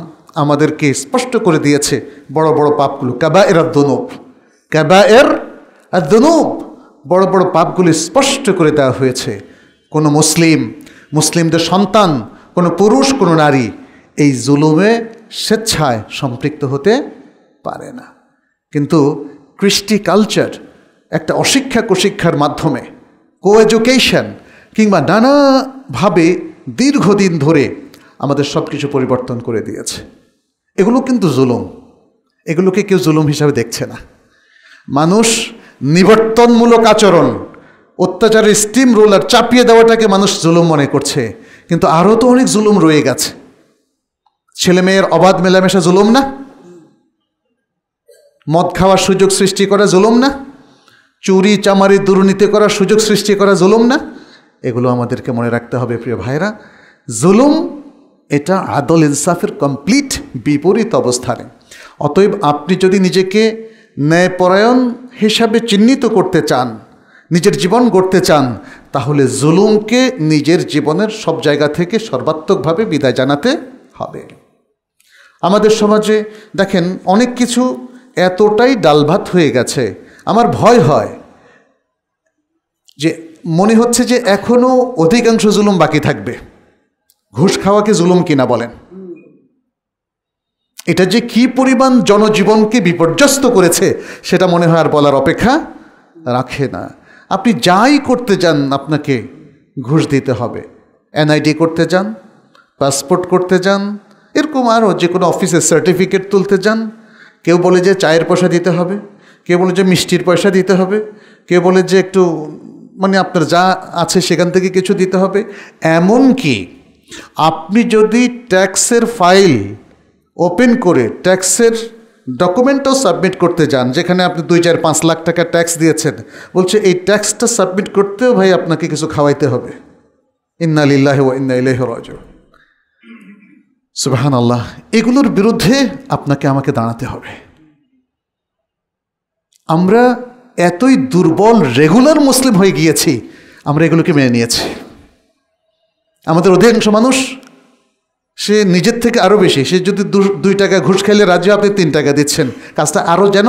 Speaker 1: আমাদেরকে স্পষ্ট করে দিয়েছে বড় বড় পাপগুলো ক্যাবা এর দনুব ক্যাবা এর দনুব বড় বড় পাপগুলি স্পষ্ট করে দেওয়া হয়েছে কোনো মুসলিম মুসলিমদের সন্তান কোনো পুরুষ কোনো নারী এই জুলুমে স্বেচ্ছায় সম্পৃক্ত হতে পারে না কিন্তু কৃষ্টি কালচার একটা অশিক্ষা কুশিক্ষার মাধ্যমে কো এডুকেশন কিংবা নানাভাবে দীর্ঘদিন ধরে আমাদের সব কিছু পরিবর্তন করে দিয়েছে এগুলো কিন্তু জুলুম এগুলোকে কেউ জুলুম হিসাবে দেখছে না মানুষ নিবর্তনমূলক আচরণ অত্যাচারের স্টিম রোলার চাপিয়ে দেওয়াটাকে মানুষ জুলুম মনে করছে কিন্তু আরও তো অনেক জুলুম রয়ে গেছে ছেলেমেয়ের অবাধ মেলামেশা জুলুম না মদ খাওয়ার সুযোগ সৃষ্টি করা জুলুম না চুরি চামারি দুর্নীতি করার সুযোগ সৃষ্টি করা জুলুম না এগুলো আমাদেরকে মনে রাখতে হবে প্রিয় ভাইরা জুলুম এটা আদল ইনসাফের কমপ্লিট বিপরীত অবস্থানে অতএব আপনি যদি নিজেকে ন্যায়পরায়ণ হিসাবে চিহ্নিত করতে চান নিজের জীবন গড়তে চান তাহলে জুলুমকে নিজের জীবনের সব জায়গা থেকে সর্বাত্মকভাবে বিদায় জানাতে হবে আমাদের সমাজে দেখেন অনেক কিছু এতটাই ডালভাত হয়ে গেছে আমার ভয় হয় যে মনে হচ্ছে যে এখনও অধিকাংশ জুলুম বাকি থাকবে ঘুষ খাওয়াকে জুলুম কিনা বলেন এটা যে কি পরিমাণ জনজীবনকে বিপর্যস্ত করেছে সেটা মনে হয় আর বলার অপেক্ষা রাখে না আপনি যাই করতে যান আপনাকে ঘুষ দিতে হবে এনআইডি করতে যান পাসপোর্ট করতে যান এরকম আরও যে কোনো অফিসের সার্টিফিকেট তুলতে যান কেউ বলে যে চায়ের পয়সা দিতে হবে কেউ বলে যে মিষ্টির পয়সা দিতে হবে কেউ বলে যে একটু মানে আপনার যা আছে সেখান থেকে কিছু দিতে হবে এমন কি আপনি যদি ট্যাক্সের ফাইল ওপেন করে ট্যাক্সের ডকুমেন্টও সাবমিট করতে যান যেখানে আপনি দুই চার পাঁচ লাখ টাকা ট্যাক্স দিয়েছেন বলছে এই ট্যাক্সটা সাবমিট করতেও ভাই আপনাকে কিছু খাওয়াইতে হবে ইন্নালিল্লাহ ইন্নাইলে ও রাজ সুবাহান আল্লাহ এগুলোর বিরুদ্ধে আপনাকে আমাকে দাঁড়াতে হবে আমরা এতই দুর্বল রেগুলার মুসলিম হয়ে গিয়েছি আমরা এগুলোকে মেনে নিয়েছি আমাদের অধিকাংশ মানুষ সে নিজের থেকে আরও বেশি সে যদি দুই টাকা ঘুষ খাইলে রাজ্য আপনি তিন টাকা দিচ্ছেন কাজটা আরও যেন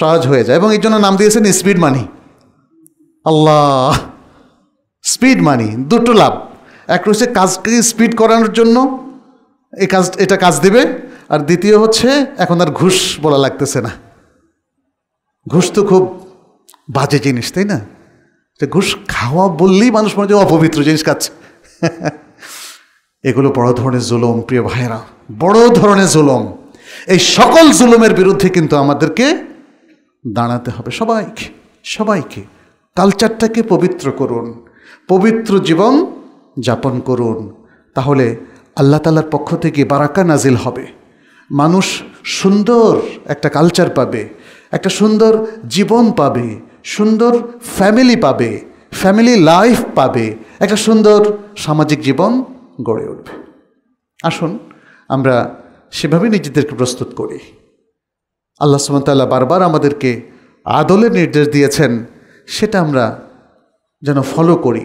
Speaker 1: সহজ হয়ে যায় এবং এই জন্য নাম দিয়েছেন স্পিড মানি আল্লাহ স্পিড মানি দুটো লাভ এক রয়েছে কাজকে স্পিড করানোর জন্য এই কাজ এটা কাজ দেবে আর দ্বিতীয় হচ্ছে এখন আর ঘুষ বলা লাগতেছে না ঘুষ তো খুব বাজে জিনিস তাই না ঘুষ খাওয়া বললেই মানুষ মনে হয় অপবিত্র জিনিস খাচ্ছে এগুলো বড় ধরনের জুলুম প্রিয় ভাইরা বড় ধরনের জুলুম এই সকল জুলুমের বিরুদ্ধে কিন্তু আমাদেরকে দাঁড়াতে হবে সবাইকে সবাইকে কালচারটাকে পবিত্র করুন পবিত্র জীবন যাপন করুন তাহলে আল্লাহ তালার পক্ষ থেকে বারাকা নাজিল হবে মানুষ সুন্দর একটা কালচার পাবে একটা সুন্দর জীবন পাবে সুন্দর ফ্যামিলি পাবে ফ্যামিলি লাইফ পাবে একটা সুন্দর সামাজিক জীবন গড়ে উঠবে আসুন আমরা সেভাবে নিজেদেরকে প্রস্তুত করি আল্লাহ সুমতাল্লাহ বারবার আমাদেরকে আদলের নির্দেশ দিয়েছেন সেটা আমরা যেন ফলো করি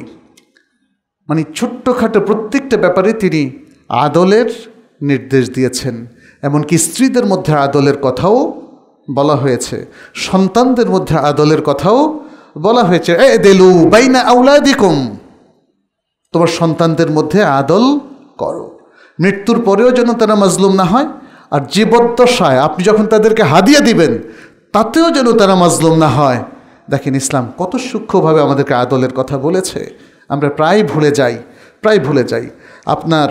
Speaker 1: মানে ছোট্টখাটো প্রত্যেকটা ব্যাপারে তিনি আদলের নির্দেশ দিয়েছেন এমনকি স্ত্রীদের মধ্যে আদলের কথাও বলা হয়েছে সন্তানদের মধ্যে আদলের কথাও বলা হয়েছে এ দেলু বাইনা আউলাদিকুম তোমার সন্তানদের মধ্যে আদল করো মৃত্যুর পরেও যেন তারা মাজলুম না হয় আর জীবদ্দশায় আপনি যখন তাদেরকে হাদিয়া দিবেন তাতেও যেন তারা মাজলুম না হয় দেখেন ইসলাম কত সূক্ষ্মভাবে আমাদেরকে আদলের কথা বলেছে আমরা প্রায় ভুলে যাই প্রায় ভুলে যাই আপনার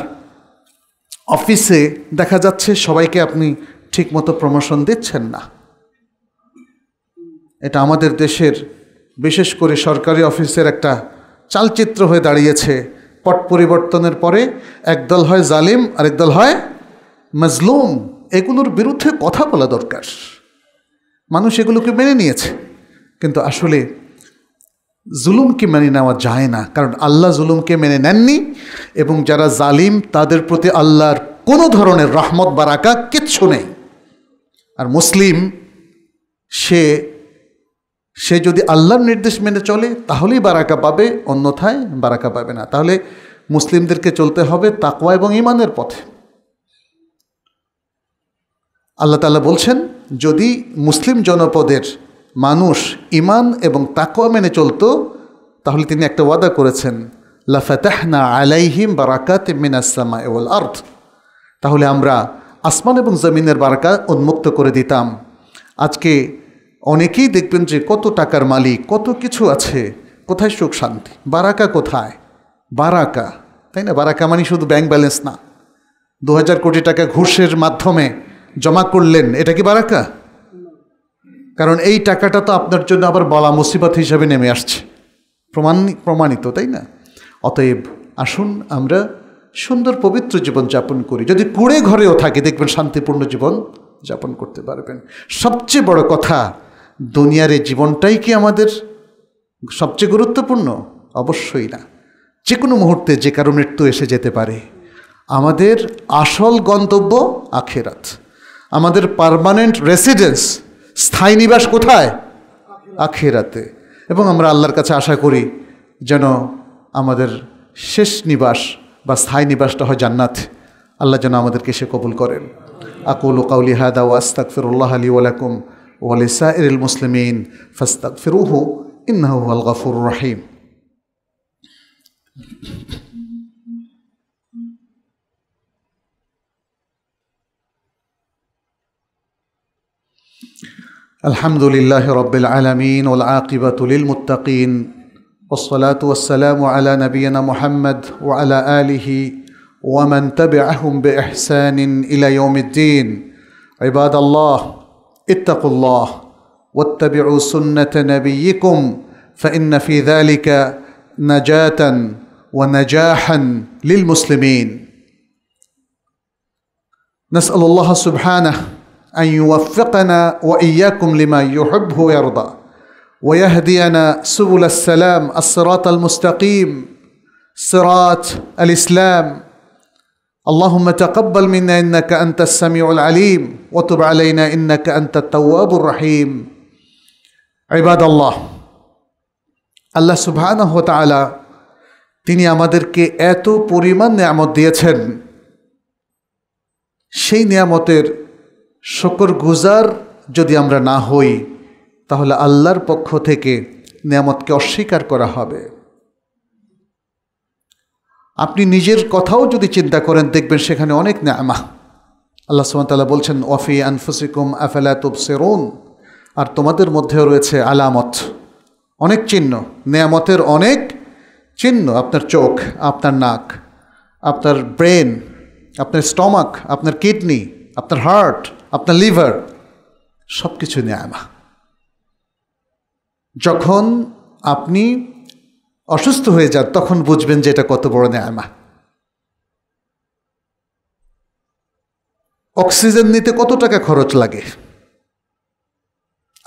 Speaker 1: অফিসে দেখা যাচ্ছে সবাইকে আপনি ঠিকমতো প্রমোশন দিচ্ছেন না এটা আমাদের দেশের বিশেষ করে সরকারি অফিসের একটা চালচিত্র হয়ে দাঁড়িয়েছে পট পরিবর্তনের পরে একদল হয় জালিম একদল হয় মজলুম এগুলোর বিরুদ্ধে কথা বলা দরকার মানুষ এগুলোকে মেনে নিয়েছে কিন্তু আসলে জুলুমকে মেনে নেওয়া যায় না কারণ আল্লাহ জুলুমকে মেনে নেননি এবং যারা জালিম তাদের প্রতি আল্লাহর কোনো ধরনের রহমত রাকা কিচ্ছু নেই আর মুসলিম সে সে যদি আল্লাহর নির্দেশ মেনে চলে তাহলেই বারাকা পাবে অন্যথায় বারাকা পাবে না তাহলে মুসলিমদেরকে চলতে হবে তাকওয়া এবং ইমানের পথে আল্লাহ তাল্লাহ বলছেন যদি মুসলিম জনপদের মানুষ ইমান এবং তাকওয়া মেনে চলতো তাহলে তিনি একটা ওয়াদা করেছেন লাফাতাহনা আলাইহিম বারাকাত মিনাসামা এল আর্থ তাহলে আমরা আসমান এবং জমিনের বারাকা উন্মুক্ত করে দিতাম আজকে অনেকেই দেখবেন যে কত টাকার মালিক কত কিছু আছে কোথায় সুখ শান্তি বারাকা কোথায় বারাকা তাই না বারাকা মানে শুধু ব্যাংক ব্যালেন্স না দু হাজার কোটি টাকা ঘুষের মাধ্যমে জমা করলেন এটা কি বারাকা কারণ এই টাকাটা তো আপনার জন্য আবার বলা মুসিবত হিসাবে নেমে আসছে প্রমাণ প্রমাণিত তাই না অতএব আসুন আমরা সুন্দর পবিত্র জীবন যাপন করি যদি কুড়ে ঘরেও থাকে দেখবেন শান্তিপূর্ণ জীবন যাপন করতে পারবেন সবচেয়ে বড় কথা দুনিয়ার এই জীবনটাই কি আমাদের সবচেয়ে গুরুত্বপূর্ণ অবশ্যই না যে কোনো মুহূর্তে যে কারো মৃত্যু এসে যেতে পারে আমাদের আসল গন্তব্য আখেরাত আমাদের পারমানেন্ট রেসিডেন্স স্থায়ী নিবাস কোথায় আখেরাতে এবং আমরা আল্লাহর কাছে আশা করি যেন আমাদের শেষ নিবাস বা স্থায়ী নিবাসটা হয় জান্নাত আল্লাহ যেন আমাদেরকে সে কবুল করেন আকুল কাউলি হাদা উল্লাহ আলী ওয়ালাকুম ولسائر المسلمين فاستغفروه انه هو الغفور الرحيم الحمد لله رب العالمين والعاقبه للمتقين والصلاه والسلام على نبينا محمد وعلى اله ومن تبعهم باحسان الى يوم الدين عباد الله اتقوا الله واتبعوا سنه نبيكم فان في ذلك نجاه ونجاحا للمسلمين نسال الله سبحانه ان يوفقنا واياكم لما يحبه ويرضى ويهدينا سبل السلام الصراط المستقيم صراط الاسلام اللهم تقبل منا انك انت السميع العليم وتب علينا انك انت التواب الرحيم عباد الله আল্লাহ সুবহানাহ তাআলা তিনি আমাদেরকে এত পরিমাণ নিয়ামত দিয়েছেন সেই নিয়ামতের শকর গুজার যদি আমরা না হই তাহলে আল্লাহর পক্ষ থেকে নিয়ামতকে অস্বীকার করা হবে আপনি নিজের কথাও যদি চিন্তা করেন দেখবেন সেখানে অনেক ন্যামা আল্লাহ সুমতাল্লাহ বলছেন ওয়াফি আনফুসিকুম আফেলা সেরুন আর তোমাদের মধ্যেও রয়েছে আলামত অনেক চিহ্ন নেয়ামতের অনেক চিহ্ন আপনার চোখ আপনার নাক আপনার ব্রেন আপনার স্টমাক আপনার কিডনি আপনার হার্ট আপনার লিভার সব কিছু নেয়ামা যখন আপনি অসুস্থ হয়ে যান তখন বুঝবেন যে এটা কত বড় নেয়ামা অক্সিজেন নিতে কত টাকা খরচ লাগে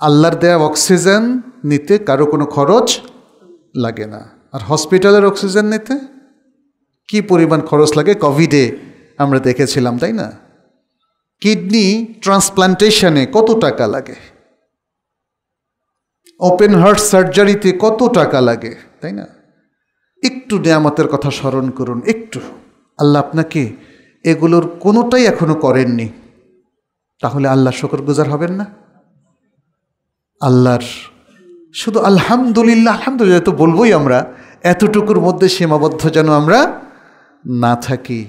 Speaker 1: আল্লাহর দেয়া অক্সিজেন নিতে কারো কোনো খরচ লাগে না আর হসপিটালের অক্সিজেন নিতে কি পরিমাণ খরচ লাগে কোভিডে আমরা দেখেছিলাম তাই না কিডনি ট্রান্সপ্লান্টেশনে কত টাকা লাগে ওপেন হার্ট সার্জারিতে কত টাকা লাগে তাই না একটু নেয়ামতের কথা স্মরণ করুন একটু আল্লাহ আপনাকে এগুলোর কোনোটাই এখনও করেননি তাহলে আল্লাহ শকর গুজার হবেন না আল্লাহর শুধু আলহামদুলিল্লাহ আলহামদুলিল্লাহ তো বলবোই আমরা এতটুকুর মধ্যে সীমাবদ্ধ যেন আমরা না থাকি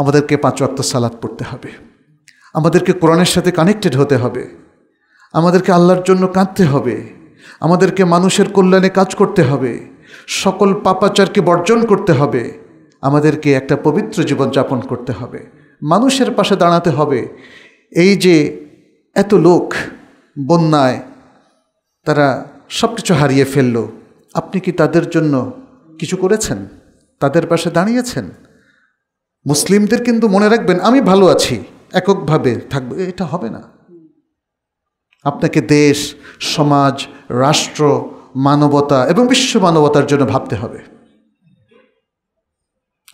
Speaker 1: আমাদেরকে পাঁচ অক্ত সালাদ পড়তে হবে আমাদেরকে কোরআনের সাথে কানেক্টেড হতে হবে আমাদেরকে আল্লাহর জন্য কাঁদতে হবে আমাদেরকে মানুষের কল্যাণে কাজ করতে হবে সকল পাপাচারকে বর্জন করতে হবে আমাদেরকে একটা পবিত্র জীবন যাপন করতে হবে মানুষের পাশে দাঁড়াতে হবে এই যে এত লোক বন্যায় তারা সব কিছু হারিয়ে ফেললো আপনি কি তাদের জন্য কিছু করেছেন তাদের পাশে দাঁড়িয়েছেন মুসলিমদের কিন্তু মনে রাখবেন আমি ভালো আছি এককভাবে থাকবে এটা হবে না আপনাকে দেশ সমাজ রাষ্ট্র মানবতা এবং বিশ্ব মানবতার জন্য ভাবতে হবে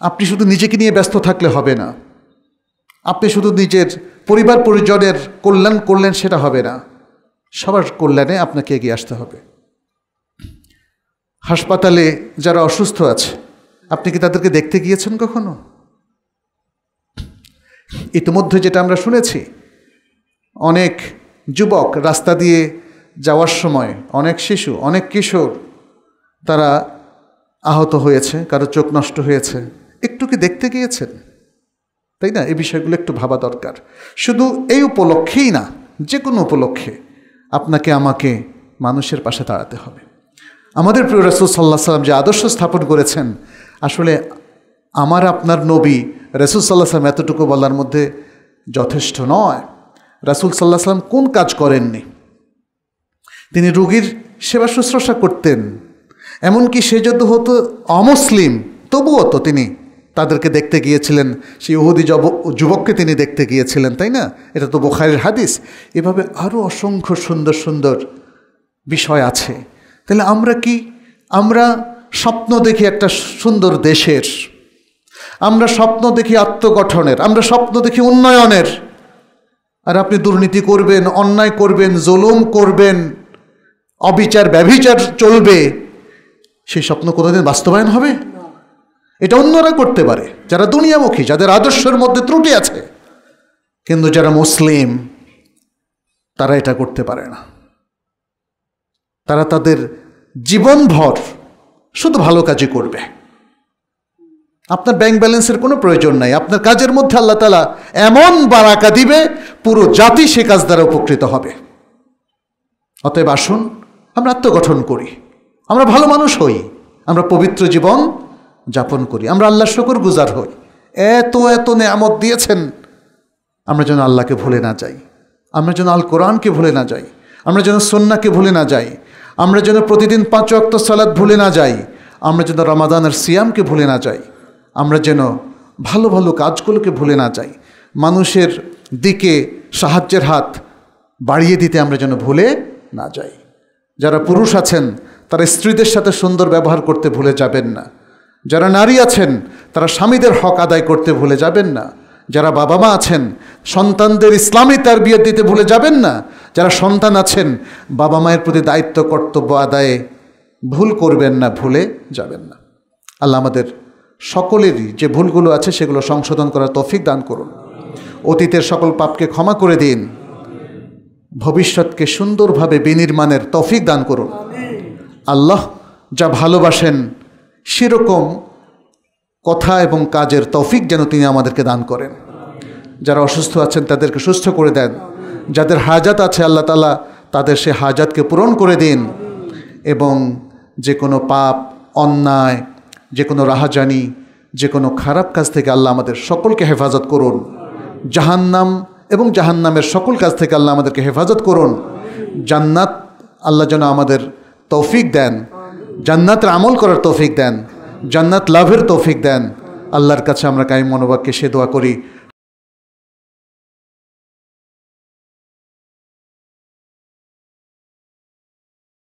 Speaker 1: আপনি শুধু নিজেকে নিয়ে ব্যস্ত থাকলে হবে না আপনি শুধু নিজের পরিবার পরিজনের কল্যাণ করলেন সেটা হবে না সবার কল্যাণে আপনাকে এগিয়ে আসতে হবে হাসপাতালে যারা অসুস্থ আছে আপনি কি তাদেরকে দেখতে গিয়েছেন কখনো ইতিমধ্যে যেটা আমরা শুনেছি অনেক যুবক রাস্তা দিয়ে যাওয়ার সময় অনেক শিশু অনেক কিশোর তারা আহত হয়েছে কারো চোখ নষ্ট হয়েছে একটু কি দেখতে গিয়েছেন তাই না এই বিষয়গুলো একটু ভাবা দরকার শুধু এই উপলক্ষেই না যে কোনো উপলক্ষে আপনাকে আমাকে মানুষের পাশে দাঁড়াতে হবে আমাদের প্রিয় রাসুল সাল্লাহ সাল্লাম যে আদর্শ স্থাপন করেছেন আসলে আমার আপনার নবী রাসুল সাল্লাহ সাল্লাম এতটুকু বলার মধ্যে যথেষ্ট নয় রাসুল সাল্লাহ সাল্লাম কোন কাজ করেননি তিনি রুগীর সেবা শুশ্রূষা করতেন এমনকি সে যদি হতো অমুসলিম তবুও তো তিনি তাদেরকে দেখতে গিয়েছিলেন সেই উহুদি জব যুবককে তিনি দেখতে গিয়েছিলেন তাই না এটা তো বোখারের হাদিস এভাবে আরও অসংখ্য সুন্দর সুন্দর বিষয় আছে তাহলে আমরা কি আমরা স্বপ্ন দেখি একটা সুন্দর দেশের আমরা স্বপ্ন দেখি আত্মগঠনের আমরা স্বপ্ন দেখি উন্নয়নের আর আপনি দুর্নীতি করবেন অন্যায় করবেন জুলুম করবেন অবিচার ব্যভিচার চলবে সেই স্বপ্ন কোনোদিন বাস্তবায়ন হবে এটা অন্যরা করতে পারে যারা দুনিয়ামুখী যাদের আদর্শের মধ্যে ত্রুটি আছে কিন্তু যারা মুসলিম তারা এটা করতে পারে না তারা তাদের জীবনভর শুধু ভালো কাজই করবে আপনার ব্যাংক ব্যালেন্সের কোনো প্রয়োজন নাই আপনার কাজের মধ্যে আল্লাহ তালা এমন বারাকা দিবে পুরো জাতি সে কাজ দ্বারা উপকৃত হবে অতএব আসুন আমরা আত্মগঠন করি আমরা ভালো মানুষ হই আমরা পবিত্র জীবন যাপন করি আমরা আল্লাহ শকর গুজার হই এত এত নেয়ামত দিয়েছেন আমরা যেন আল্লাহকে ভুলে না যাই আমরা যেন আল কোরআনকে ভুলে না যাই আমরা যেন সন্নাকে ভুলে না যাই আমরা যেন প্রতিদিন পাঁচ অক্ত সালাদ ভুলে না যাই আমরা যেন রমাদানের সিয়ামকে ভুলে না যাই আমরা যেন ভালো ভালো কাজগুলোকে ভুলে না যাই মানুষের দিকে সাহায্যের হাত বাড়িয়ে দিতে আমরা যেন ভুলে না যাই যারা পুরুষ আছেন তারা স্ত্রীদের সাথে সুন্দর ব্যবহার করতে ভুলে যাবেন না যারা নারী আছেন তারা স্বামীদের হক আদায় করতে ভুলে যাবেন না যারা বাবা মা আছেন সন্তানদের ইসলামী তার বিয়ে দিতে ভুলে যাবেন না যারা সন্তান আছেন বাবা মায়ের প্রতি দায়িত্ব কর্তব্য আদায়ে ভুল করবেন না ভুলে যাবেন না আল্লাহ আমাদের সকলেরই যে ভুলগুলো আছে সেগুলো সংশোধন করার তফিক দান করুন অতীতের সকল পাপকে ক্ষমা করে দিন ভবিষ্যৎকে সুন্দরভাবে বিনির্মাণের তফিক দান করুন আল্লাহ যা ভালোবাসেন সেরকম কথা এবং কাজের তফিক যেন তিনি আমাদেরকে দান করেন যারা অসুস্থ আছেন তাদেরকে সুস্থ করে দেন যাদের হাজাত আছে আল্লাহ তালা তাদের সে হাজাতকে পূরণ করে দিন এবং যে কোনো পাপ অন্যায় যে কোনো রাহাজানি যে কোনো খারাপ কাজ থেকে আল্লাহ আমাদের সকলকে হেফাজত করুন জাহান্নাম এবং জাহান্নামের সকল কাজ থেকে আল্লাহ আমাদেরকে হেফাজত করুন জান্নাত আল্লাহ যেন আমাদের তৌফিক দেন জান্নাতের আমল করার তৌফিক দেন জান্নাত লাভের তৌফিক দেন আল্লাহর কাছে আমরা কাই মনোবাক্যে সে দোয়া করি